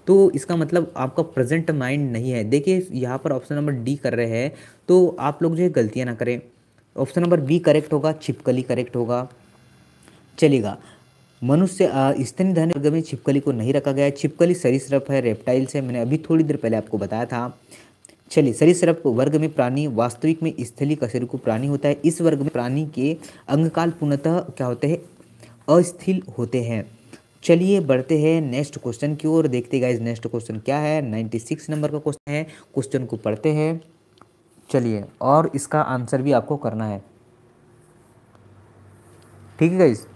तो इसका मतलब आपका प्रजेंट माइंड नहीं है देखिए यहाँ पर ऑप्शन नंबर डी कर रहे हैं तो आप लोग जो है गलतियाँ ना करें ऑप्शन नंबर बी करेक्ट होगा छिपकली करेक्ट होगा चलेगा मनुष्य स्तनी धन वर्ग में छिपकली को नहीं रखा गया है छिपकली सरीसृप है रेप्टाइल्स है मैंने अभी थोड़ी देर पहले आपको बताया था चलिए सरीसृप वर्ग में प्राणी वास्तविक में स्थली कशेरु को प्राणी होता है इस वर्ग में प्राणी के अंगकाल पूर्णतः क्या होते हैं अस्थिल होते हैं चलिए बढ़ते हैं नेक्स्ट क्वेश्चन की ओर देखते गाइज नेक्स्ट क्वेश्चन क्या है सिक्स नंबर का क्वेश्चन है क्वेश्चन को पढ़ते हैं चलिए और इसका आंसर भी आपको करना है ठीक है गाइज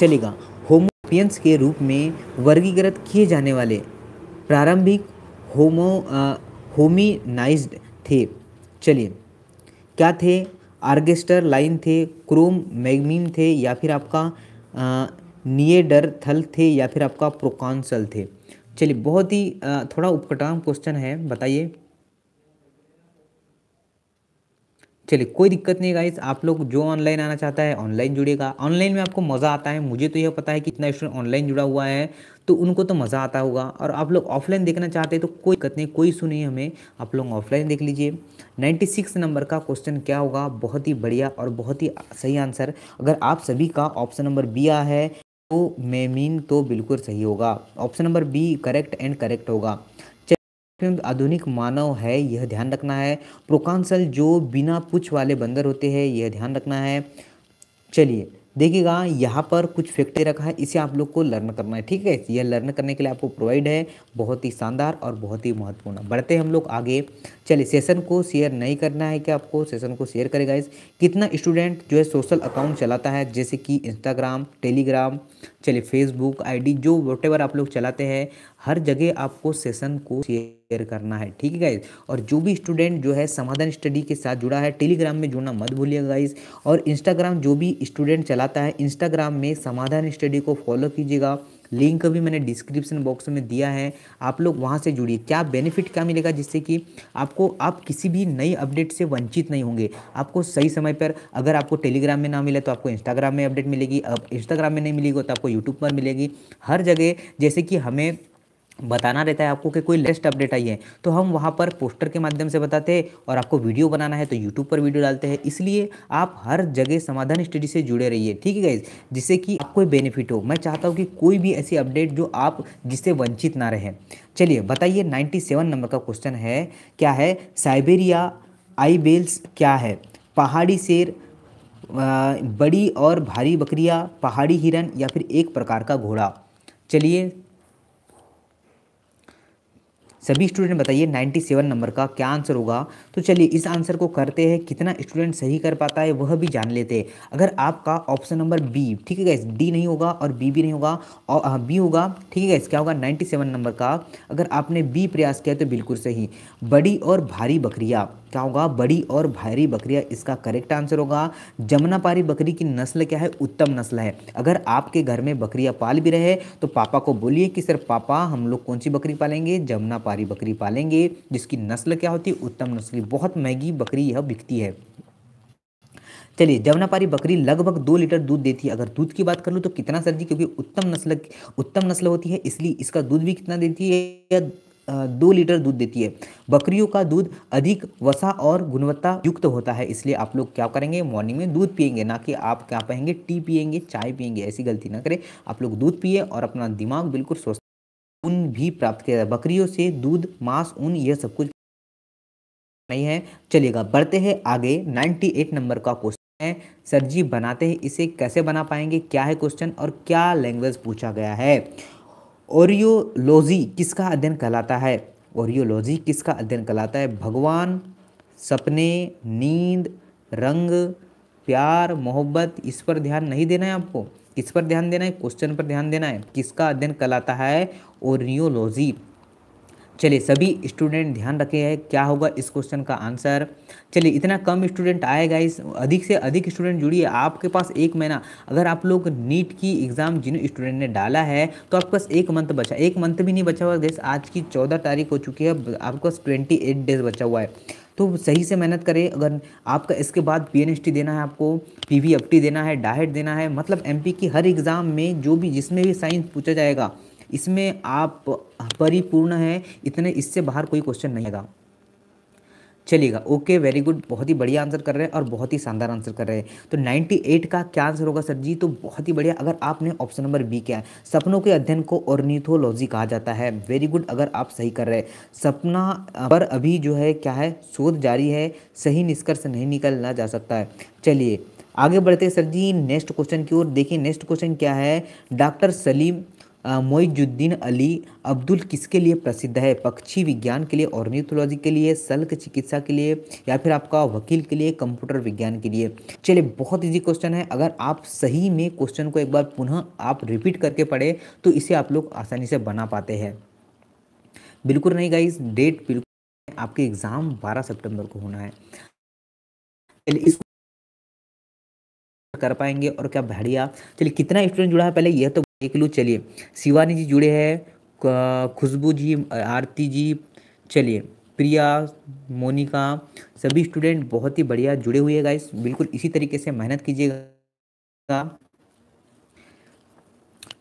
चलेगा होमोपियंस के रूप में वर्गीकृत किए जाने वाले प्रारंभिक होमो होमिनाइज्ड थे चलिए क्या थे आर्गेस्टर लाइन थे क्रोम मैगमीन थे या फिर आपका थल थे या फिर आपका प्रोकॉन्सल थे चलिए बहुत ही थोड़ा उपकटाम क्वेश्चन है बताइए चलिए कोई दिक्कत नहीं गाइस आप लोग जो ऑनलाइन आना चाहता है ऑनलाइन जुड़ेगा ऑनलाइन में आपको मज़ा आता है मुझे तो यह पता है कि इतना स्टूडेंट ऑनलाइन जुड़ा हुआ है तो उनको तो मज़ा आता होगा और आप लोग ऑफलाइन देखना चाहते हैं तो कोई दिक्कत नहीं कोई सुनिए नहीं हमें आप लोग ऑफलाइन देख लीजिए 96 नंबर का क्वेश्चन क्या होगा बहुत ही बढ़िया और बहुत ही सही आंसर अगर आप सभी का ऑप्शन नंबर बी आ है तो मेमीन तो बिल्कुल सही होगा option number B correct and correct होगा अत्यंत आधुनिक मानव है यह ध्यान रखना है प्रोकांसल जो बिना पूछ वाले बंदर होते हैं यह ध्यान रखना है चलिए देखिएगा यहाँ पर कुछ फैक्टे रखा है इसे आप लोग को लर्न करना है ठीक है यह लर्न करने के लिए आपको प्रोवाइड है बहुत ही शानदार और बहुत ही महत्वपूर्ण बढ़ते हैं हम लोग आगे चलिए सेशन को शेयर नहीं करना है कि आपको सेशन को शेयर करेगा इस कितना स्टूडेंट जो है सोशल अकाउंट चलाता है जैसे कि इंस्टाग्राम टेलीग्राम चलिए फेसबुक आई जो वटेवर आप लोग चलाते हैं हर जगह आपको सेशन को शेयर करना है ठीक है गाइज और जो भी स्टूडेंट जो है समाधान स्टडी के साथ जुड़ा है टेलीग्राम में जुड़ना मत भूलिएगा गाइज और इंस्टाग्राम जो भी स्टूडेंट चलाता है इंस्टाग्राम में समाधान स्टडी को फॉलो कीजिएगा लिंक भी मैंने डिस्क्रिप्शन बॉक्स में दिया है आप लोग वहाँ से जुड़िए क्या बेनिफिट क्या मिलेगा जिससे कि आपको आप किसी भी नई अपडेट से वंचित नहीं होंगे आपको सही समय पर अगर आपको टेलीग्राम में ना मिले तो आपको इंस्टाग्राम में अपडेट मिलेगी अब इंस्टाग्राम में नहीं मिलेगी तो आपको यूट्यूब पर मिलेगी हर जगह जैसे कि हमें बताना रहता है आपको कि कोई लेटेस्ट अपडेट आई है तो हम वहाँ पर पोस्टर के माध्यम से बताते हैं और आपको वीडियो बनाना है तो यूट्यूब पर वीडियो डालते हैं इसलिए आप हर जगह समाधान स्टडी से जुड़े रहिए ठीक है गाइज जिससे कि आपको बेनिफिट हो मैं चाहता हूँ कि कोई भी ऐसी अपडेट जो आप जिससे वंचित ना रहें चलिए बताइए नाइन्टी नंबर का क्वेश्चन है क्या है साइबेरिया आई बेल्स क्या है पहाड़ी शेर बड़ी और भारी बकरियाँ पहाड़ी हिरन या फिर एक प्रकार का घोड़ा चलिए सभी स्टूडेंट बताइए 97 नंबर का क्या आंसर होगा तो चलिए इस आंसर को करते हैं कितना स्टूडेंट सही कर पाता है वह भी जान लेते हैं अगर आपका ऑप्शन नंबर बी ठीक है गैस डी नहीं होगा और बी भी नहीं होगा और बी हाँ, होगा ठीक है गैस क्या होगा 97 नंबर का अगर आपने बी प्रयास किया तो बिल्कुल सही बड़ी और भारी बकरिया क्या होगा बड़ी और भारी बकरियां इसका करेक्ट आंसर होगा जमुनापारी बकरी की नस्ल क्या है उत्तम नस्ल है अगर आपके घर में बकरियां पाल भी रहे तो पापा को बोलिए कि सर पापा हम लोग कौन सी बकरी पालेंगे जमुनापारी बकरी पालेंगे जिसकी नस्ल क्या होती है उत्तम नस्ल बहुत महंगी बकरी यह बिकती है चलिए जमुनापारी बकरी लगभग दो लीटर दूध देती है अगर दूध की बात कर लूँ तो कितना सर जी क्योंकि उत्तम नस्ल उत्तम नस्ल होती है इसलिए इसका दूध भी कितना देती है दो लीटर दूध देती है बकरियों का दूध अधिक वसा और गुणवत्ता युक्त होता है इसलिए आप लोग क्या करेंगे मॉर्निंग में दूध पिएंगे ना कि आप क्या पहेंगे टी पिएंगे चाय पिएंगे ऐसी गलती ना करें आप लोग दूध पिए और अपना दिमाग बिल्कुल स्वस्थ ऊन भी प्राप्त किया जाए बकरियों से दूध मांस ऊन यह सब कुछ नहीं है चलेगा बढ़ते हैं आगे नाइन्टी नंबर का क्वेश्चन है सर जी बनाते हैं इसे कैसे बना पाएंगे क्या है क्वेश्चन और क्या लैंग्वेज पूछा गया है ओरियोलॉजी किसका अध्ययन कहलाता है ओरियोलॉजी किसका अध्ययन कहलाता है भगवान सपने नींद रंग प्यार मोहब्बत इस पर ध्यान नहीं देना है आपको किस पर ध्यान देना है क्वेश्चन पर ध्यान देना है किसका अध्ययन कहलाता है ओरियोलॉजी चलिए सभी स्टूडेंट ध्यान रखे हैं क्या होगा इस क्वेश्चन का आंसर चलिए इतना कम स्टूडेंट आएगा इस अधिक से अधिक स्टूडेंट जुड़िए आपके पास एक महीना अगर आप लोग नीट की एग्ज़ाम जिन स्टूडेंट ने डाला है तो आपके पास एक मंथ बचा एक मंथ भी नहीं बचा हुआ गैस आज की चौदह तारीख हो चुकी है आपके पास ट्वेंटी एट डेज बचा हुआ है तो सही से मेहनत करें अगर आपका इसके बाद पी देना है आपको पी वी देना है डाहेट देना है मतलब एम की हर एग्ज़ाम में जो भी जिसमें भी साइंस पूछा जाएगा इसमें आप परिपूर्ण है इतने इससे बाहर कोई क्वेश्चन नहीं आएगा चलिएगा ओके वेरी गुड बहुत ही बढ़िया आंसर कर रहे हैं और बहुत ही शानदार आंसर कर रहे हैं तो 98 का क्या आंसर होगा सर जी तो बहुत ही बढ़िया अगर आपने ऑप्शन नंबर बी क्या है सपनों के अध्ययन को ऑर्निथोलॉजी कहा जाता है वेरी गुड अगर आप सही कर रहे हैं सपना पर अभी जो है क्या है शोध जारी है सही निष्कर्ष नहीं निकलना जा सकता है चलिए आगे बढ़ते सर जी नेक्स्ट क्वेश्चन की ओर देखिए नेक्स्ट क्वेश्चन क्या है डॉक्टर सलीम मोइजुद्दीन अली अब्दुल किसके लिए प्रसिद्ध है पक्षी विज्ञान के लिए ऑर्निथोलॉजी के लिए सल्क चिकित्सा के लिए या फिर आपका वकील के लिए कंप्यूटर विज्ञान के लिए चलिए बहुत इजी क्वेश्चन है अगर आप सही में क्वेश्चन को एक बार पुनः आप रिपीट करके पढ़े तो इसे आप लोग आसानी से बना पाते हैं बिल्कुल नहीं गाई डेट बिल्कुल आपके एग्ज़ाम बारह सेप्टेम्बर को होना है कर पाएंगे और क्या बढ़िया चलिए कितना स्टूडेंट जुड़ा है पहले यह तो एक लो चलिए शिवानी जी जुड़े हैं खुशबू जी आरती जी चलिए प्रिया मोनिका सभी स्टूडेंट बहुत ही बढ़िया जुड़े हुए हैं गाइस बिल्कुल इसी तरीके से मेहनत कीजिएगा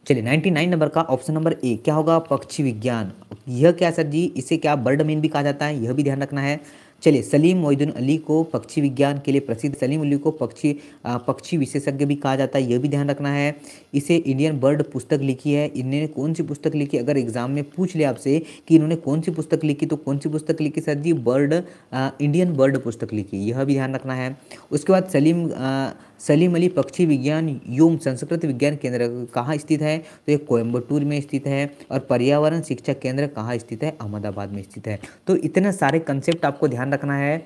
चलिए 99 नंबर का ऑप्शन नंबर ए क्या होगा पक्षी विज्ञान यह क्या सर जी इसे क्या बर्ड मेन भी कहा जाता है यह भी ध्यान रखना है चलिए सलीम मोहिद्दीन अली को पक्षी विज्ञान के लिए प्रसिद्ध सलीम अली को पक्षी पक्षी विशेषज्ञ भी कहा जाता है यह भी ध्यान रखना है इसे इंडियन बर्ड पुस्तक लिखी है इन्होंने कौन सी पुस्तक लिखी अगर एग्जाम में पूछ ले आपसे कि इन्होंने कौन सी पुस्तक लिखी तो कौन सी पुस्तक लिखी sir ji bird Indian bird पुस्तक लिखी यह भी ध्यान रखना है उसके बाद सलीम सलीम अली पक्षी विज्ञान यूम संस्कृत विज्ञान केंद्र कहाँ स्थित है तो ये कोयम्बटूर में स्थित है और पर्यावरण शिक्षा केंद्र कहाँ स्थित है अहमदाबाद में स्थित है तो इतने सारे कंसेप्ट आपको ध्यान रखना है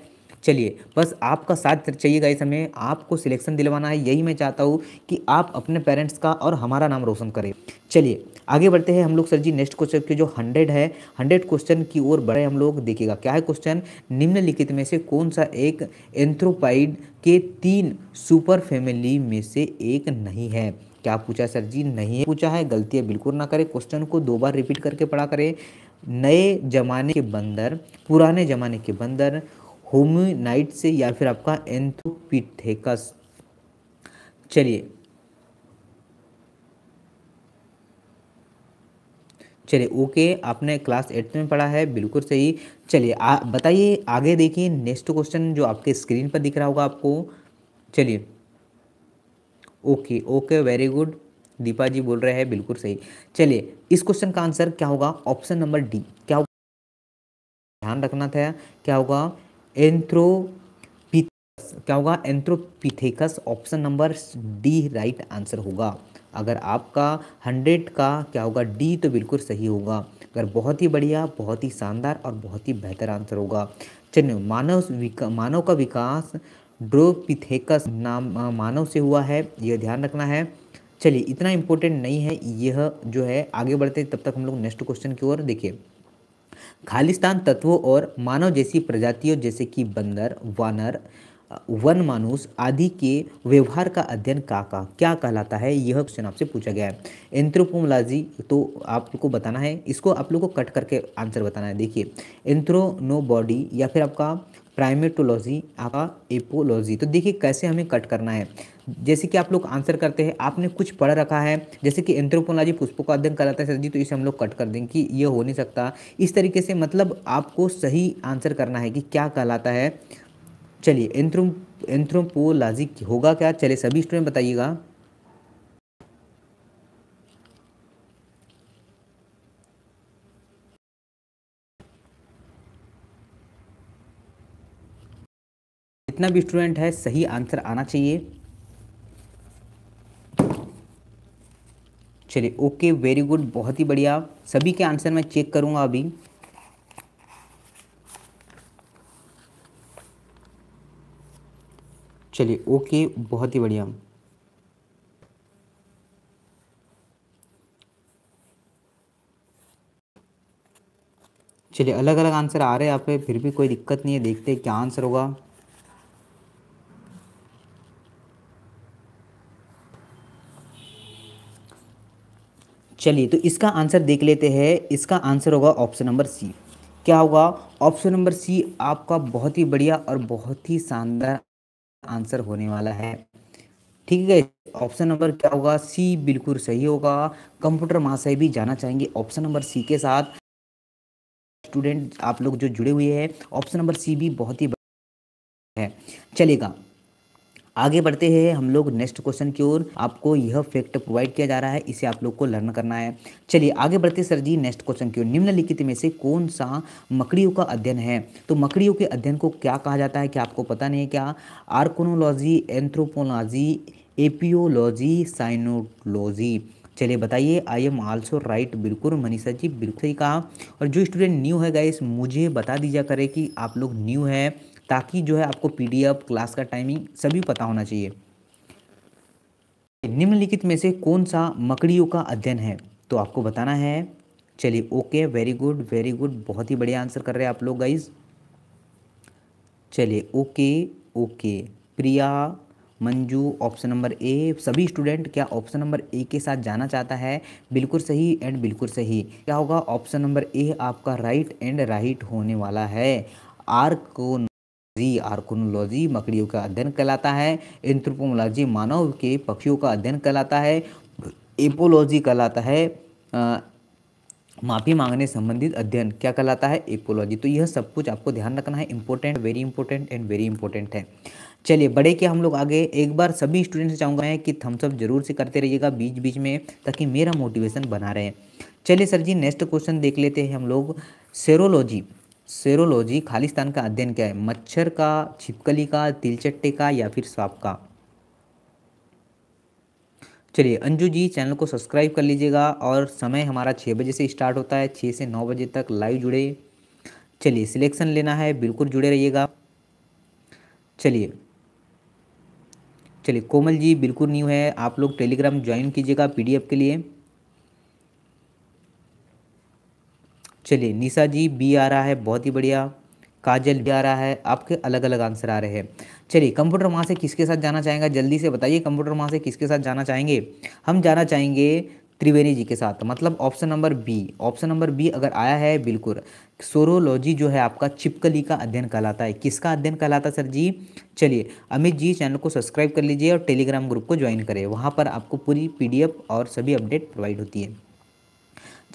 चलिए बस आपका साथ चाहिएगा इस हमें आपको सिलेक्शन दिलवाना है यही मैं चाहता हूँ कि आप अपने पेरेंट्स का और हमारा नाम रोशन करें चलिए आगे बढ़ते हैं हम लोग सर जी नेक्स्ट क्वेश्चन के जो हंड्रेड है हंड्रेड क्वेश्चन की ओर बढ़े हम लोग देखिएगा क्या है क्वेश्चन निम्नलिखित में से कौन सा एक एंथ्रोपाइड के तीन सुपर फैमिली में से एक नहीं है क्या पूछा सर जी नहीं है पूछा है गलतियाँ बिल्कुल ना करें क्वेश्चन को दो बार रिपीट करके पढ़ा करें नए जमाने के बंदर पुराने जमाने के बंदर होम्यूनाइट से या फिर आपका एंथोपिथेकस चलिए चलिए ओके आपने क्लास एट्थ में पढ़ा है बिल्कुल सही चलिए बताइए आगे देखिए नेक्स्ट क्वेश्चन जो आपके स्क्रीन पर दिख रहा होगा आपको चलिए okay okay very good Deepa ji बोल रहे हैं बिल्कुल सही चलिए इस क्वेश्चन का आंसर क्या होगा ऑप्शन नंबर डी क्या होगा ध्यान रखना था क्या होगा एंथ्रोपी क्या होगा anthropithecus option number D right answer होगा अगर आपका हंड्रेड का क्या होगा डी तो बिल्कुल सही होगा अगर बहुत ही बढ़िया बहुत ही शानदार और बहुत ही बेहतर आंसर होगा चलिए मानव विका, मानव का विकास ड्रोपिथेकस नाम मानव से हुआ है यह ध्यान रखना है चलिए इतना इम्पोर्टेंट नहीं है यह जो है आगे बढ़ते तब तक हम लोग नेक्स्ट क्वेश्चन की ओर देखिए खालिस्तान तत्वों और मानव जैसी प्रजातियों जैसे कि बंदर वानर वन मानुस आदि के व्यवहार का अध्ययन का का क्या कहलाता है यह क्वेश्चन आपसे पूछा गया है एंथ्रोपोमोलॉजी तो आपको बताना है इसको आप लोग को कट करके आंसर बताना है देखिए एंथ्रोनोबॉडी या फिर आपका प्राइमेटोलॉजी आपका एपोलॉजी तो देखिए कैसे हमें कट करना है जैसे कि आप लोग आंसर करते हैं आपने कुछ पढ़ रखा है जैसे कि एंथ्रोपोलॉजी पुष्पों का अध्ययन कराता है सर जी तो इसे हम लोग कट कर देंगे कि ये हो नहीं सकता इस तरीके से मतलब आपको सही आंसर करना है कि क्या कहलाता है चलिए एंथ्रो एंथ्रोपोलॉजी होगा क्या चलिए सभी स्टूडेंट बताइएगा जितना भी स्टूडेंट है सही आंसर आना चाहिए चलिए ओके वेरी गुड बहुत ही बढ़िया सभी के आंसर मैं चेक करूंगा अभी चलिए ओके बहुत ही बढ़िया चलिए अलग अलग आंसर आ रहे हैं यहाँ पे फिर भी कोई दिक्कत नहीं है देखते हैं क्या आंसर होगा चलिए तो इसका आंसर देख लेते हैं इसका आंसर होगा ऑप्शन नंबर सी क्या होगा ऑप्शन नंबर सी आपका बहुत ही बढ़िया और बहुत ही शानदार आंसर होने वाला है ठीक है ऑप्शन नंबर क्या होगा सी बिल्कुल सही होगा कंप्यूटर महाशय भी जाना चाहेंगे ऑप्शन नंबर सी के साथ स्टूडेंट आप लोग जो जुड़े हुए हैं ऑप्शन नंबर सी भी बहुत ही है चलेगा आगे बढ़ते हैं हम लोग नेक्स्ट क्वेश्चन की ओर आपको यह फैक्ट प्रोवाइड किया जा रहा है इसे आप लोग को लर्न करना है चलिए आगे बढ़ते सर जी नेक्स्ट क्वेश्चन की ओर निम्नलिखित में से कौन सा मकड़ियों का अध्ययन है तो मकड़ियों के अध्ययन को क्या कहा जाता है क्या आपको पता नहीं है क्या आर्कोनोलॉजी एंथ्रोपोलॉजी एपियोलॉजी साइनोलॉजी चलिए बताइए आई एम आल्सो राइट बिल्कुल मनीषा जी बिल्कुल ही कहा और जो स्टूडेंट न्यू है गाइस मुझे बता दीजिए करें कि आप लोग न्यू है ताकि जो है आपको पीडीएफ क्लास का टाइमिंग सभी पता होना चाहिए निम्नलिखित में से कौन सा मकड़ियों का अध्ययन है तो आपको बताना है चलिए okay very good very good बहुत ही बढ़िया आंसर कर रहे हैं आप लोग गाइज चलिए okay okay Priya Manju option number A सभी स्टूडेंट क्या ऑप्शन नंबर ए के साथ जाना चाहता है बिल्कुल सही एंड बिल्कुल सही क्या होगा ऑप्शन नंबर ए आपका राइट एंड राइट होने वाला है आर को जी आर्कोनोलॉजी मकड़ियों का अध्ययन कहलाता है एंथ्रोपोमोलॉजी मानव के पक्षियों का अध्ययन कहलाता है एपोलॉजी कहलाता है माफ़ी मांगने संबंधित अध्ययन क्या कहलाता है एपोलॉजी तो यह सब कुछ आपको ध्यान रखना है important very important and very important है चलिए बड़े के हम लोग आगे एक बार सभी स्टूडेंट से चाहूँगा कि थम्सअप जरूर से करते रहिएगा बीच बीच में ताकि मेरा मोटिवेशन बना रहे चलिए सर जी नेक्स्ट क्वेश्चन देख लेते हैं हम लोग सेरोलॉजी सेरोलॉजी खालिस्तान का अध्ययन क्या है मच्छर का छिपकली का तिलचट्टे का या फिर सांप का चलिए अंजू जी चैनल को सब्सक्राइब कर लीजिएगा और समय हमारा छः बजे से स्टार्ट होता है छः से नौ बजे तक लाइव जुड़े चलिए सिलेक्शन लेना है बिल्कुल जुड़े रहिएगा चलिए चलिए कोमल जी बिल्कुल न्यू है आप लोग टेलीग्राम ज्वाइन कीजिएगा पीडीएफ के लिए चलिए निशा जी बी आ रहा है बहुत ही बढ़िया काजल भी आ रहा है आपके अलग अलग आंसर आ रहे हैं चलिए कंप्यूटर वहाँ से किसके साथ जाना चाहेंगे जल्दी से बताइए कंप्यूटर वहाँ से किसके साथ जाना चाहेंगे हम जाना चाहेंगे त्रिवेणी जी के साथ मतलब option number B option number B अगर आया है बिल्कुल सोरोलॉजी जो है आपका चिपकली का अध्ययन कहलाता है किसका अध्ययन कहलाता है सर जी चलिए अमित जी चैनल को सब्सक्राइब कर लीजिए और टेलीग्राम ग्रुप को ज्वाइन करें वहाँ पर आपको पूरी पीडीएफ और सभी अपडेट प्रोवाइड होती है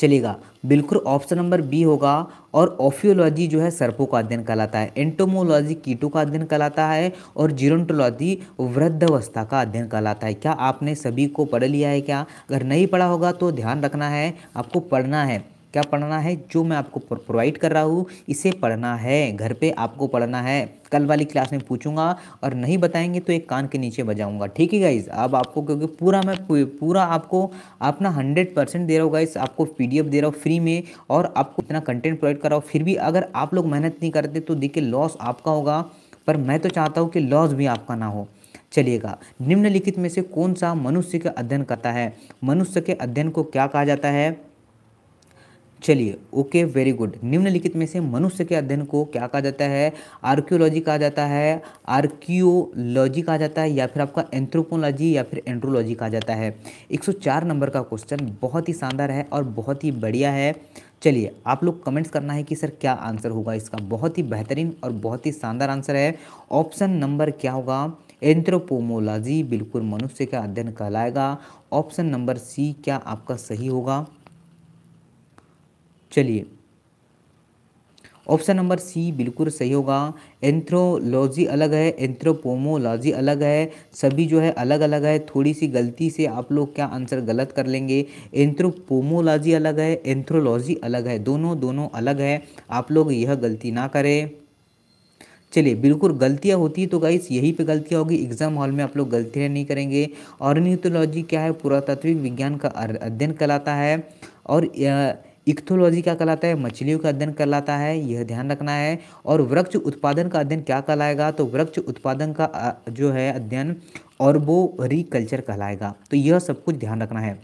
चलेगा बिल्कुल ऑप्शन नंबर बी होगा और ऑफियोलॉजी जो है सर्पों का अध्ययन कहलाता है एंटोमोलॉजी कीटों का अध्ययन कहलाता है और जीरोन्टोलॉजी वृद्धावस्था का अध्ययन कहलाता है क्या आपने सभी को पढ़ लिया है क्या अगर नहीं पढ़ा होगा तो ध्यान रखना है आपको पढ़ना है क्या पढ़ना है जो मैं आपको प्रोवाइड कर रहा हूँ इसे पढ़ना है घर पे आपको पढ़ना है कल वाली क्लास में पूछूंगा और नहीं बताएंगे तो एक कान के नीचे बजाऊंगा ठीक है गाइज अब आपको क्योंकि पूरा मैं पूरा आपको अपना हंड्रेड परसेंट दे रहा हूँ गाइज आपको पी दे रहा हूँ फ्री में और आपको इतना कंटेंट प्रोवाइड कर रहा हूँ फिर भी अगर आप लोग मेहनत नहीं करते तो देखिए लॉस आपका होगा पर मैं तो चाहता हूँ कि लॉस भी आपका ना हो चलिएगा निम्नलिखित में से कौन सा मनुष्य का अध्ययन करता है मनुष्य के अध्ययन को क्या कहा जाता है चलिए ओके वेरी गुड निम्नलिखित में से मनुष्य के अध्ययन को क्या कहा जाता है आर्क्योलॉजी कहा जाता है आर्क्योलॉजी कहा जाता है या फिर आपका एंथ्रोपोलॉजी या फिर एंड्रोलॉजी कहा जाता है 104 नंबर का क्वेश्चन बहुत ही शानदार है और बहुत ही बढ़िया है चलिए आप लोग कमेंट्स करना है कि सर क्या आंसर होगा इसका बहुत ही बेहतरीन और बहुत ही शानदार आंसर है ऑप्शन नंबर क्या होगा एंथ्रोपोमोलॉजी बिल्कुल मनुष्य का अध्ययन कहलाएगा ऑप्शन नंबर सी क्या आपका सही होगा चलिए ऑप्शन नंबर सी बिल्कुल सही होगा एंथ्रोलॉजी अलग है एंथ्रोपोमोलॉजी अलग है सभी जो है अलग अलग है थोड़ी सी गलती से आप लोग क्या आंसर गलत कर लेंगे एंथ्रोपोमोलॉजी अलग है एंथ्रोलॉजी अलग है दोनों दोनों अलग है आप लोग यह गलती ना करें चलिए बिल्कुल गलतियाँ होती है तो गाइस यहीं पे गलतियाँ होगी एग्जाम हॉल में आप लोग गलतियाँ नहीं करेंगे ऑर्निथोलॉजी क्या है पुरातात्विक विज्ञान का अध्ययन कहलाता है और इक्थोलॉजी क्या कहलाता है मछलियों का अध्ययन कहलाता है यह ध्यान रखना है और वृक्ष उत्पादन का अध्ययन क्या कहलाएगा तो वृक्ष उत्पादन का जो है अध्ययन और वो रिकल्चर कहलाएगा तो यह सब कुछ ध्यान रखना है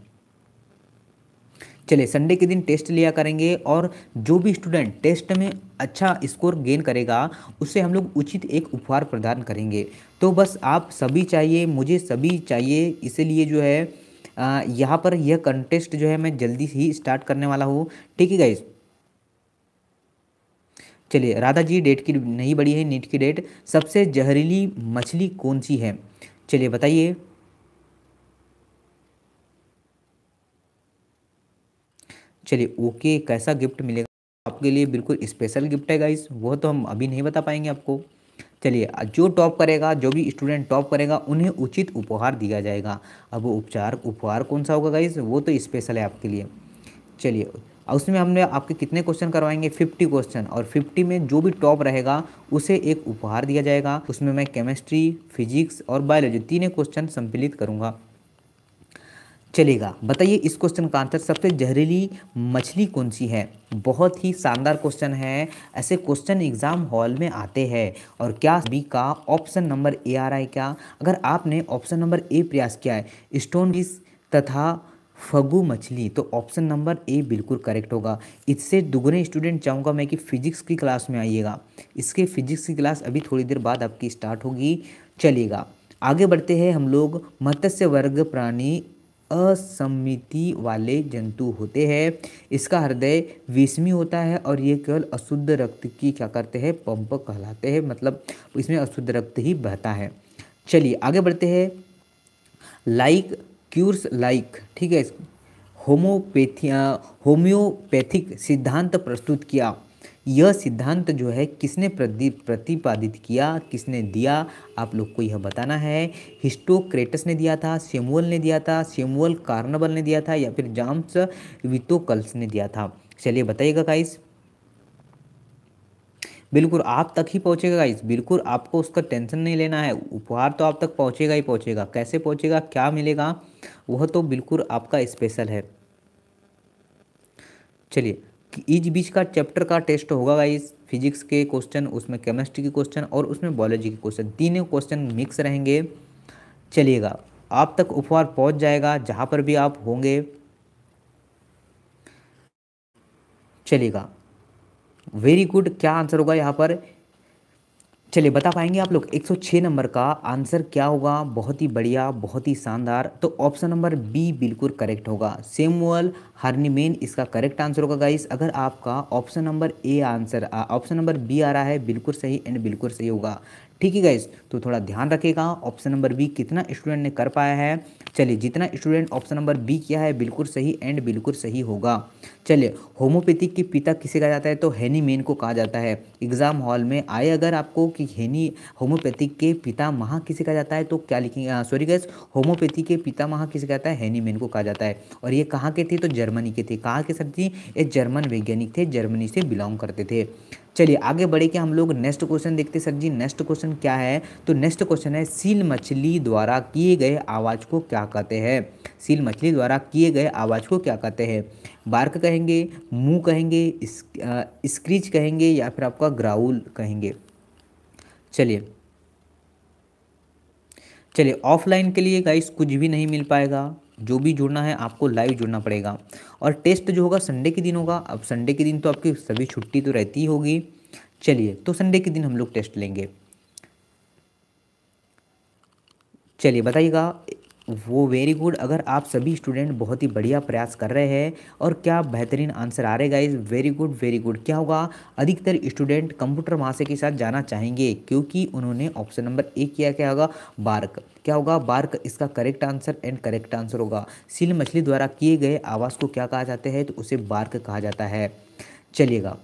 चलिए संडे के दिन टेस्ट लिया करेंगे और जो भी स्टूडेंट टेस्ट में अच्छा स्कोर गेन करेगा उससे हम लोग उचित एक उपहार प्रदान करेंगे तो बस आप सभी चाहिए मुझे सभी चाहिए इसलिए जो है यहाँ पर यह कंटेस्ट जो है मैं जल्दी ही स्टार्ट करने वाला हूँ ठीक है गाइज़ चलिए राधा जी डेट की नहीं बड़ी है नीट की डेट सबसे जहरीली मछली कौन सी है चलिए बताइए चलिए ओके कैसा गिफ्ट मिलेगा आपके लिए बिल्कुल स्पेशल गिफ्ट है गाइस वह तो हम अभी नहीं बता पाएंगे आपको चलिए जो टॉप करेगा जो भी स्टूडेंट टॉप करेगा उन्हें उचित उपहार दिया जाएगा अब वो उपचार उपहार कौन सा होगा गाइज वो तो स्पेशल है आपके लिए चलिए उसमें हमने आपके कितने क्वेश्चन करवाएंगे 50 क्वेश्चन और 50 में जो भी टॉप रहेगा उसे एक उपहार दिया जाएगा उसमें मैं केमिस्ट्री फिजिक्स और बायोलॉजी तीनों क्वेश्चन सम्मिलित करूँगा चलेगा बताइए इस क्वेश्चन का आंसर सबसे जहरीली मछली कौन सी है बहुत ही शानदार क्वेश्चन है ऐसे क्वेश्चन एग्ज़ाम हॉल में आते हैं और क्या बी का ऑप्शन नंबर ए आ रहा है क्या अगर आपने ऑप्शन नंबर ए प्रयास किया है स्टोन फिश तथा फगू मछली तो ऑप्शन नंबर ए बिल्कुल करेक्ट होगा इससे दुगने स्टूडेंट चाहूँगा मैं कि फिजिक्स की क्लास में आइएगा इसके फिजिक्स की क्लास अभी थोड़ी देर बाद आपकी स्टार्ट होगी चलेगा आगे बढ़ते हैं हम लोग मत्स्य वर्ग प्राणी असमिति वाले जंतु होते हैं इसका हृदय विषमी होता है और ये केवल अशुद्ध रक्त की क्या करते हैं पंप कहलाते हैं मतलब इसमें अशुद्ध रक्त ही बहता है चलिए आगे बढ़ते हैं लाइक क्यूर्स लाइक ठीक है होमोपैथिया होम्योपैथिक सिद्धांत प्रस्तुत किया यह सिद्धांत जो है किसने प्रतिपादित किया किसने दिया आप लोग को यह बताना है हिस्टोक्रेटस ने दिया था सेमुअल ने दिया था सेमुअल कार्नबल ने दिया था या फिर जाम्स वितोकल्स ने दिया था चलिए बताइएगा काइस बिल्कुल आप तक ही पहुंचेगा गाइस बिल्कुल आपको उसका टेंशन नहीं लेना है उपहार तो आप तक पहुंचेगा ही पहुंचेगा कैसे पहुंचेगा क्या मिलेगा वह तो बिल्कुल आपका स्पेशल है चलिए इस बीच का चैप्टर का टेस्ट होगा गाइस फिजिक्स के क्वेश्चन उसमें केमिस्ट्री के क्वेश्चन और उसमें बायोलॉजी के क्वेश्चन तीनों क्वेश्चन मिक्स रहेंगे चलिएगा आप तक उपहार पहुंच जाएगा जहां पर भी आप होंगे चलिएगा वेरी गुड क्या आंसर होगा यहां पर चलिए बता पाएंगे आप लोग 106 नंबर का आंसर क्या होगा बहुत ही बढ़िया बहुत ही शानदार तो ऑप्शन नंबर बी बिल्कुल करेक्ट होगा सेमुअल हार्नीमेन इसका करेक्ट आंसर होगा गाइस अगर आपका option number A answer option number B आ रहा है बिल्कुल सही एंड बिल्कुल सही होगा ठीक है गाइज तो थोड़ा ध्यान रखेगा ऑप्शन नंबर बी कितना स्टूडेंट ने कर पाया है चलिए जितना स्टूडेंट ऑप्शन नंबर बी किया है बिल्कुल सही एंड बिल्कुल सही होगा चलिए होम्योपैथिक के पिता किसे कहा जाता है तो हैनी मेन को कहा जाता है एग्जाम हॉल में आए अगर आपको कि हेनी होम्योपैथिक के पिता महा किसे कहा जाता है तो क्या लिखेंगे सॉरी गैस होम्योपैथी के पिता महा किसे कहता है हैनी मेन को कहा जाता है और ये कहाँ के थे तो जर्मनी के थे कहाँ के सर जी ये जर्मन वैज्ञानिक थे जर्मनी से बिलोंग करते थे चलिए आगे बढ़े के हम लोग नेक्स्ट क्वेश्चन देखते सर जी नेक्स्ट क्वेश्चन क्या है तो नेक्स्ट क्वेश्चन है सील मछली द्वारा किए गए आवाज़ को क्या कहते हैं सील मछली द्वारा किए गए आवाज़ को क्या कहते हैं बार्क कहेंगे मुंह कहेंगे स्क्रीच कहेंगे या फिर आपका ग्राउल कहेंगे चलिए चलिए ऑफलाइन के लिए गाइस कुछ भी नहीं मिल पाएगा जो भी जुड़ना है आपको लाइव जुड़ना पड़ेगा और टेस्ट जो होगा संडे के दिन होगा अब संडे के दिन तो आपकी सभी छुट्टी तो रहती होगी चलिए तो संडे के दिन हम लोग टेस्ट लेंगे चलिए बताइएगा वो वेरी गुड अगर आप सभी स्टूडेंट बहुत ही बढ़िया प्रयास कर रहे हैं और क्या बेहतरीन आंसर आ रहे guys very good very good क्या होगा अधिकतर स्टूडेंट कंप्यूटर महाशय के साथ जाना चाहेंगे क्योंकि उन्होंने ऑप्शन नंबर ए किया क्या होगा बार्क क्या होगा बार्क इसका correct answer and correct answer होगा सील मछली द्वारा किए गए आवास को क्या कहा जाता है तो उसे बार्क कहा जाता है चलिएगा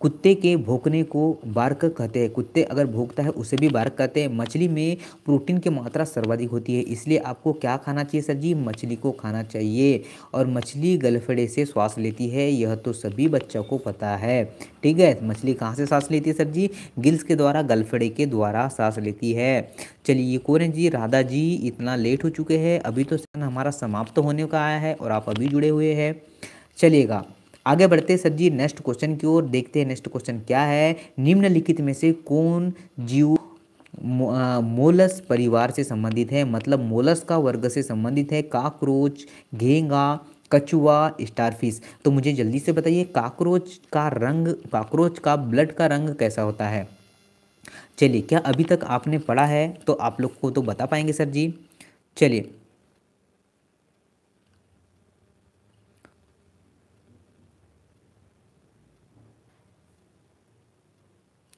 कुत्ते के भोंकने को बार्क कहते हैं कुत्ते अगर भोंकता है उसे भी बार्क कहते हैं मछली में प्रोटीन की मात्रा सर्वाधिक होती है इसलिए आपको क्या खाना चाहिए सर जी मछली को खाना चाहिए और मछली गलफड़े से सांस लेती है यह तो सभी बच्चों को पता है ठीक है मछली कहाँ से सांस लेती है सर जी गिल्स के द्वारा गलफड़े के द्वारा सांस लेती है चलिए कौन है जी राधा जी इतना लेट हो चुके हैं अभी तो हमारा समाप्त होने का आया है और आप अभी जुड़े हुए हैं चलिएगा आगे बढ़ते सर जी नेक्स्ट क्वेश्चन की ओर देखते हैं नेक्स्ट क्वेश्चन क्या है निम्नलिखित में से कौन जीव मोलस परिवार से संबंधित है मतलब मोलस का वर्ग से संबंधित है काकरोच घेंगा कछुआ स्टारफिश तो मुझे जल्दी से बताइए काकरोच का रंग काकरोच का ब्लड का रंग कैसा होता है चलिए क्या अभी तक आपने पढ़ा है तो आप लोग को तो बता पाएंगे सर जी चलिए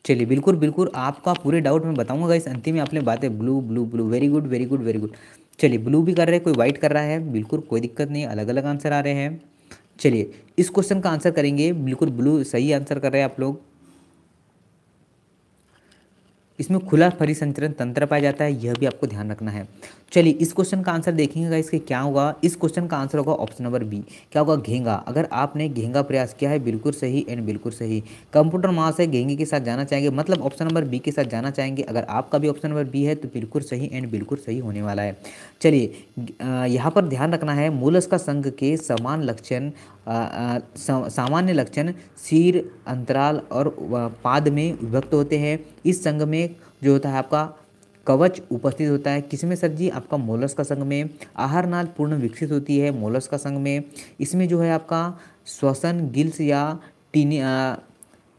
चलिए बिल्कुल बिल्कुल आपका पूरे डाउट मैं बताऊंगा इस अंतिम में आपने बात है blue blue blue very good very good very good चलिए ब्लू भी कर रहे हैं कोई वाइट कर रहा है बिल्कुल कोई दिक्कत नहीं अलग अलग आंसर आ रहे हैं चलिए इस क्वेश्चन का आंसर करेंगे बिल्कुल ब्लू सही आंसर कर रहे हैं आप लोग इसमें खुला परिसंचरण तंत्र पाया जाता है यह भी आपको ध्यान रखना है चलिए इस क्वेश्चन का आंसर देखेंगे इसके क्या होगा इस क्वेश्चन का आंसर होगा ऑप्शन नंबर बी क्या होगा घेंगा अगर आपने घेंगा प्रयास किया है बिल्कुल सही एंड बिल्कुल सही कंप्यूटर मास है घेंगे के साथ जाना चाहेंगे मतलब ऑप्शन नंबर बी के साथ जाना चाहेंगे अगर आपका भी ऑप्शन नंबर बी है तो बिल्कुल सही एंड बिल्कुल सही होने वाला है चलिए यहाँ पर ध्यान रखना है मूलस का संघ के समान लक्षण सामान्य लक्षण सिर अंतराल और पाद में विभक्त होते हैं इस संघ में जो होता है आपका कवच उपस्थित होता है किसमें सर जी आपका मोलस का संघ में आहार नाल पूर्ण विकसित होती है मोलस का संघ में इसमें जो है आपका श्वसन गिल्स या टीनी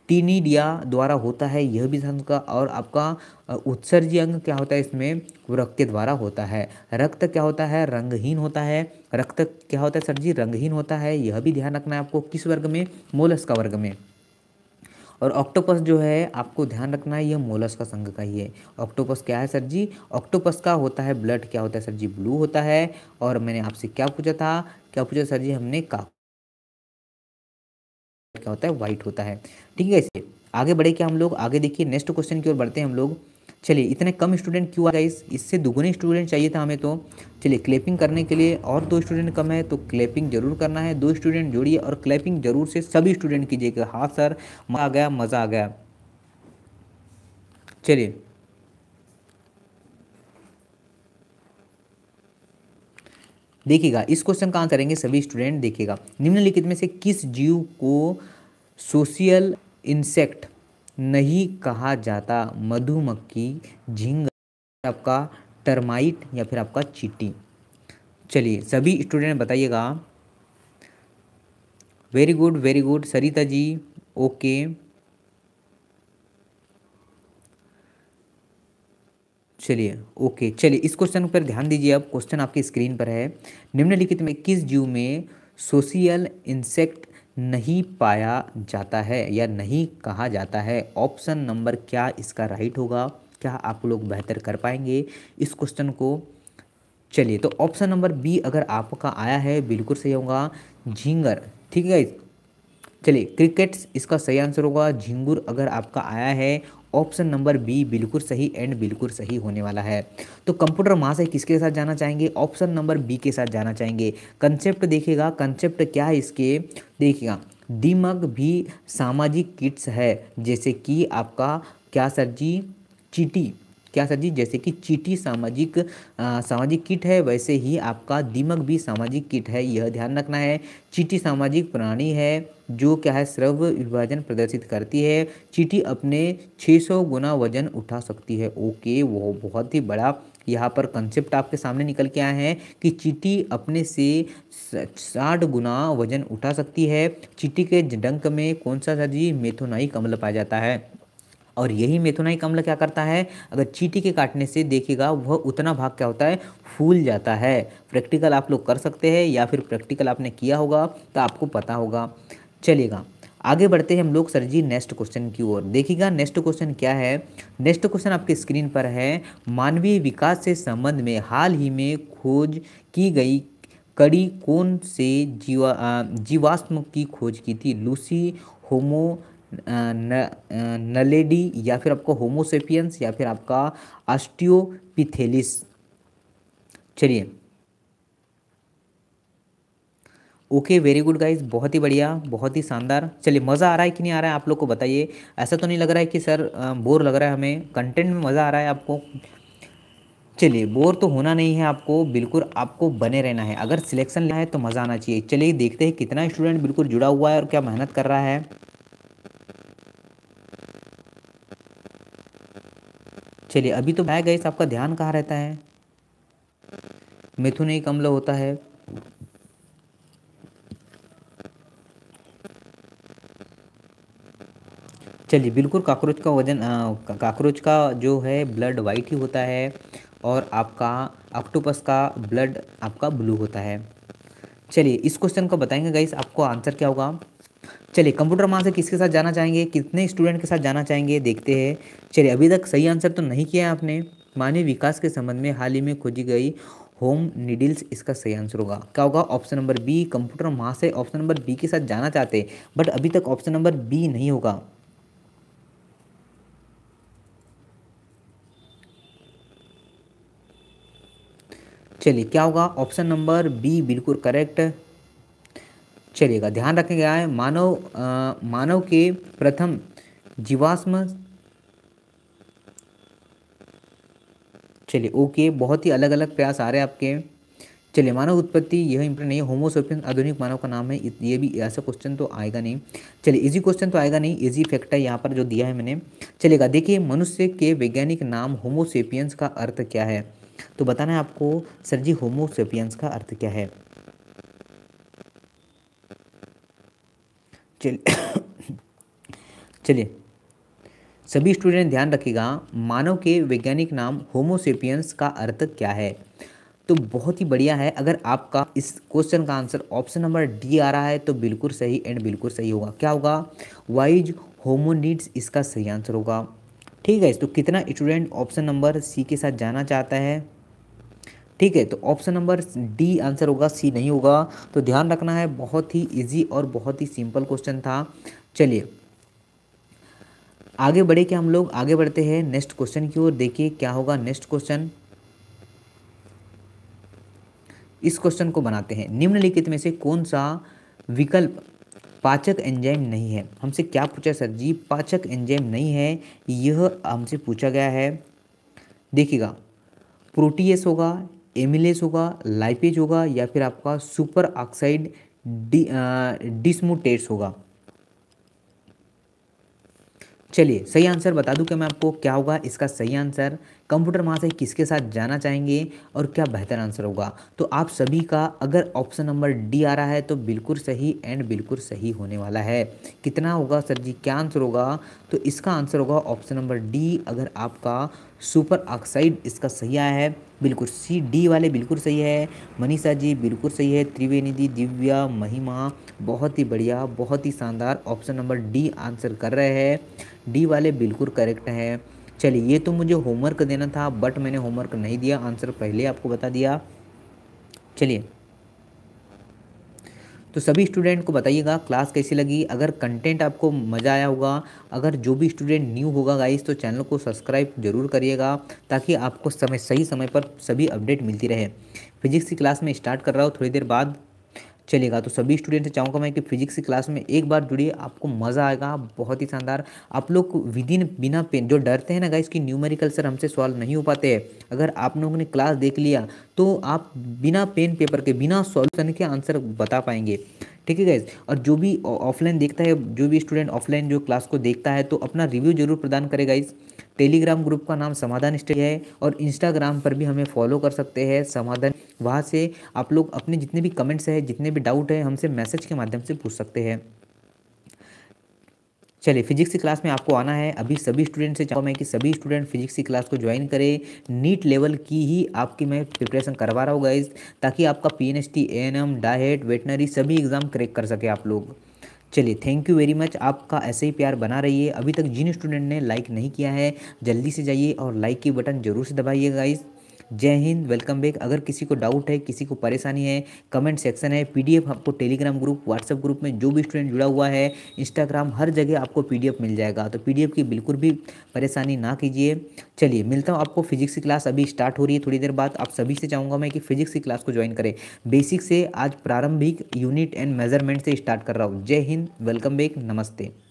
टीनिडिया द्वारा होता है यह भी संघ का और आपका उत्सर्जी अंग क्या होता है इसमें रक्त के द्वारा होता है रक्त क्या होता है रंगहीन होता है रक्त क्या होता है सर जी रंगहीन होता है यह भी ध्यान रखना है आपको किस वर्ग में मोलस्का वर्ग में और ऑक्टोपस जो है आपको ध्यान रखना है यह मोलस का संघ का ही है ऑक्टोपस क्या है सर जी ऑक्टोपस का होता है ब्लड क्या होता है सर जी ब्लू होता है और मैंने आपसे क्या पूछा था क्या पूछा सर जी हमने का क्या होता है वाइट होता है ठीक है इसे आगे बढ़े क्या हम लोग आगे देखिए नेक्स्ट क्वेश्चन की ओर बढ़ते हैं हम लोग चलिए इतने कम स्टूडेंट क्यों आ गए इससे दुगुने स्टूडेंट चाहिए था हमें तो चलिए क्लैपिंग करने के लिए और दो स्टूडेंट कम है तो क्लैपिंग जरूर करना है दो स्टूडेंट जोड़िए और क्लैपिंग जरूर से सभी स्टूडेंट कीजिएगा हाँ सर आ गया मज़ा आ गया चलिए देखिएगा इस क्वेश्चन का आंसर करेंगे सभी स्टूडेंट देखिएगा निम्नलिखित में से किस जीव को सोशियल इंसेक्ट नहीं कहा जाता मधुमक्खी झिंग आपका टर्माइट या फिर आपका चीटी चलिए सभी स्टूडेंट बताइएगा very good very good Sarita ji okay चलिए ओके चलिए इस क्वेश्चन पर ध्यान दीजिए अब क्वेश्चन आपकी स्क्रीन पर है निम्नलिखित में किस जीव में सोशियल इंसेक्ट नहीं पाया जाता है या नहीं कहा जाता है ऑप्शन नंबर क्या इसका राइट होगा क्या आप लोग बेहतर कर पाएंगे इस क्वेश्चन को चलिए तो ऑप्शन नंबर बी अगर आपका आया है बिल्कुल सही होगा झींगर ठीक है चलिए क्रिकेट्स इसका सही आंसर होगा झिंगुर अगर आपका आया है ऑप्शन नंबर बी बिल्कुल सही एंड बिल्कुल सही होने वाला है तो कंप्यूटर महाशय किसके साथ जाना चाहेंगे ऑप्शन नंबर बी के साथ जाना चाहेंगे कंसेप्ट देखेगा कंसेप्ट क्या है इसके देखेगा दिमाग भी सामाजिक किट्स है जैसे कि आपका क्या सर जी चीटी क्या सर जी जैसे कि चीटी सामाजिक सामाजिक किट है वैसे ही आपका दिमाग भी सामाजिक किट है यह ध्यान रखना है चीटी सामाजिक प्राणी है जो क्या है श्रव विभाजन प्रदर्शित करती है चीटी अपने 600 गुना वजन उठा सकती है ओके वो बहुत ही बड़ा यहाँ पर कंसेप्ट आपके सामने निकल के आया है कि चीटी अपने से साठ गुना वजन उठा सकती है चीटी के डंक में कौन सा सा जी मेथोनाइक अम्ल पाया जाता है और यही मेथोनाइक अम्ल क्या करता है अगर चीटी के काटने से देखेगा वह उतना भाग क्या होता है फूल जाता है प्रैक्टिकल आप लोग कर सकते हैं या फिर प्रैक्टिकल आपने किया होगा तो आपको पता होगा चलेगा आगे बढ़ते हैं हम लोग सर जी नेक्स्ट क्वेश्चन की ओर देखिएगा नेक्स्ट क्वेश्चन क्या है नेक्स्ट क्वेश्चन आपके स्क्रीन पर है मानवीय विकास से संबंध में हाल ही में खोज की गई कड़ी कौन से जीवा जीवाश्म की खोज की थी लूसी होमो न, नलेडी या फिर आपका होमोसेपियंस या फिर आपका ऑस्टियोपिथेलिस चलिए ओके वेरी गुड गाइज बहुत ही बढ़िया बहुत ही शानदार चलिए मज़ा आ रहा है कि नहीं आ रहा है आप लोग को बताइए ऐसा तो नहीं लग रहा है कि सर बोर लग रहा है हमें कंटेंट में मज़ा आ रहा है आपको चलिए बोर तो होना नहीं है आपको बिल्कुल आपको बने रहना है अगर सिलेक्शन लेना है तो मज़ा आना चाहिए चलिए देखते हैं कितना स्टूडेंट बिल्कुल जुड़ा हुआ है और क्या मेहनत कर रहा है चलिए अभी तो भाई गई आपका ध्यान कहाँ रहता है मिथुन ही कमल होता है चलिए बिल्कुल काकरोच का वजन काकरोच का जो है ब्लड वाइट ही होता है और आपका ऑक्टोपस का ब्लड आपका ब्लू होता है चलिए इस क्वेश्चन को बताएंगे गाइस आपको आंसर क्या होगा चलिए कंप्यूटर मां से किसके साथ जाना चाहेंगे कितने स्टूडेंट के साथ जाना चाहेंगे देखते हैं चलिए अभी तक सही आंसर तो नहीं किया है आपने मानव विकास के संबंध में हाल ही में खोजी गई होम निडिल्स इसका सही आंसर होगा क्या होगा ऑप्शन नंबर बी कंप्यूटर मास से ऑप्शन नंबर बी के साथ जाना चाहते हैं बट अभी तक ऑप्शन नंबर बी नहीं होगा चलिए क्या होगा ऑप्शन नंबर बी बिल्कुल करेक्ट चलिएगा ध्यान रखें गया है मानव आ, मानव के प्रथम जीवाश्म चलिए ओके बहुत ही अलग अलग प्रयास आ रहे हैं आपके चलिए मानव उत्पत्ति यह इंपोर्टेंट नहीं होमोसोपियन आधुनिक मानव का नाम है ये भी ऐसा क्वेश्चन तो आएगा नहीं चलिए इजी क्वेश्चन तो आएगा नहीं इजी फैक्ट है यहाँ पर जो दिया है मैंने चलेगा देखिए मनुष्य के वैज्ञानिक नाम होमोसेपियंस का अर्थ क्या है तो बताना है आपको सर जी होमोसेपियंस का अर्थ क्या है चलिए [COUGHS] चलिए सभी स्टूडेंट ध्यान रखिएगा मानव के वैज्ञानिक नाम होमोसेपियंस का अर्थ क्या है तो बहुत ही बढ़िया है अगर आपका इस क्वेश्चन का आंसर ऑप्शन नंबर डी आ रहा है तो बिल्कुल सही एंड बिल्कुल सही होगा क्या होगा वाइज होमोनिड्स इसका सही आंसर होगा ठीक है तो कितना स्टूडेंट ऑप्शन नंबर सी के साथ जाना चाहता है ठीक है तो ऑप्शन नंबर डी आंसर होगा सी नहीं होगा तो ध्यान रखना है बहुत ही इजी और बहुत ही सिंपल क्वेश्चन था चलिए आगे बढ़े के हम लोग आगे बढ़ते हैं नेक्स्ट क्वेश्चन की ओर देखिए क्या होगा नेक्स्ट क्वेश्चन इस क्वेश्चन को बनाते हैं निम्नलिखित में से कौन सा विकल्प पाचक एंजाइम नहीं है हमसे क्या पूछा सर जी पाचक एंजाइम नहीं है यह हमसे पूछा गया है देखिएगा प्रोटीएस होगा एमिलेस होगा लाइपेज होगा या फिर आपका सुपर ऑक्साइड डिसमोटेस होगा चलिए सही आंसर बता दूं कि मैं आपको क्या होगा इसका सही आंसर कंप्यूटर वहाँ से किसके साथ जाना चाहेंगे और क्या बेहतर आंसर होगा तो आप सभी का अगर ऑप्शन नंबर डी आ रहा है तो बिल्कुल सही एंड बिल्कुल सही होने वाला है कितना होगा सर जी क्या आंसर होगा तो इसका आंसर होगा ऑप्शन नंबर डी अगर आपका सुपर ऑक्साइड इसका सही आया है बिल्कुल सी डी वाले बिल्कुल सही है मनीषा जी बिल्कुल सही है त्रिवेणी दिव्या महिमा बहुत ही बढ़िया बहुत ही शानदार ऑप्शन नंबर डी आंसर कर रहे हैं डी वाले बिल्कुल करेक्ट हैं चलिए ये तो मुझे होमवर्क देना था बट मैंने होमवर्क नहीं दिया आंसर पहले आपको बता दिया चलिए तो सभी स्टूडेंट को बताइएगा क्लास कैसी लगी अगर कंटेंट आपको मज़ा आया होगा अगर जो भी स्टूडेंट न्यू होगा गाइस तो चैनल को सब्सक्राइब जरूर करिएगा ताकि आपको समय सही समय पर सभी अपडेट मिलती रहे फिजिक्स की क्लास में स्टार्ट कर रहा हूँ थोड़ी देर बाद चलेगा तो सभी स्टूडेंट से चाहूँगा मैं कि फिजिक्स की क्लास में एक बार जुड़िए आपको मज़ा आएगा बहुत ही शानदार आप लोग विद इन बिना पेन जो डरते हैं ना गाइस कि न्यूमेरिकल सर हमसे सॉल्व नहीं हो पाते हैं अगर आप लोगों ने क्लास देख लिया तो आप बिना पेन पेपर के बिना सॉल्यूशन के आंसर बता पाएंगे ठीक है गाइज और जो भी ऑफलाइन देखता है जो भी स्टूडेंट ऑफलाइन जो क्लास को देखता है तो अपना रिव्यू जरूर प्रदान करे गाइज टेलीग्राम ग्रुप का नाम समाधान स्टडी है और इंस्टाग्राम पर भी हमें फॉलो कर सकते हैं समाधान वहाँ से आप लोग अपने जितने भी कमेंट्स हैं जितने भी डाउट है हमसे मैसेज के माध्यम से पूछ सकते हैं चलिए फिजिक्स की क्लास में आपको आना है अभी सभी स्टूडेंट से चाहूँगा मैं कि सभी स्टूडेंट फिजिक्स की क्लास को ज्वाइन करें नीट लेवल की ही आपकी मैं प्रिपरेशन करवा रहा हूँ गाइज ताकि आपका P N S T N M डाहेट वेटनरी सभी एग्ज़ाम क्रैक कर सके आप लोग चलिए थैंक यू वेरी मच आपका ऐसे ही प्यार बना रहिए अभी तक जिन स्टूडेंट ने लाइक नहीं किया है जल्दी से जाइए और लाइक की बटन जरूर से दबाइए गाइज़ जय हिंद वेलकम बैक अगर किसी को डाउट है किसी को परेशानी है कमेंट सेक्शन है पीडीएफ आपको टेलीग्राम ग्रुप व्हाट्सएप ग्रुप में जो भी स्टूडेंट जुड़ा हुआ है इंस्टाग्राम हर जगह आपको पीडीएफ मिल जाएगा तो पीडीएफ की बिल्कुल भी परेशानी ना कीजिए चलिए मिलता हूँ आपको फिजिक्स की क्लास अभी स्टार्ट हो रही है थोड़ी देर बाद आप सभी से चाहूँगा मैं कि फिजिक्स की क्लास को ज्वाइन करें बेसिक से आज प्रारंभिक यूनिट एंड मेजरमेंट से स्टार्ट कर रहा हूँ जय हिंद वेलकम बैक नमस्ते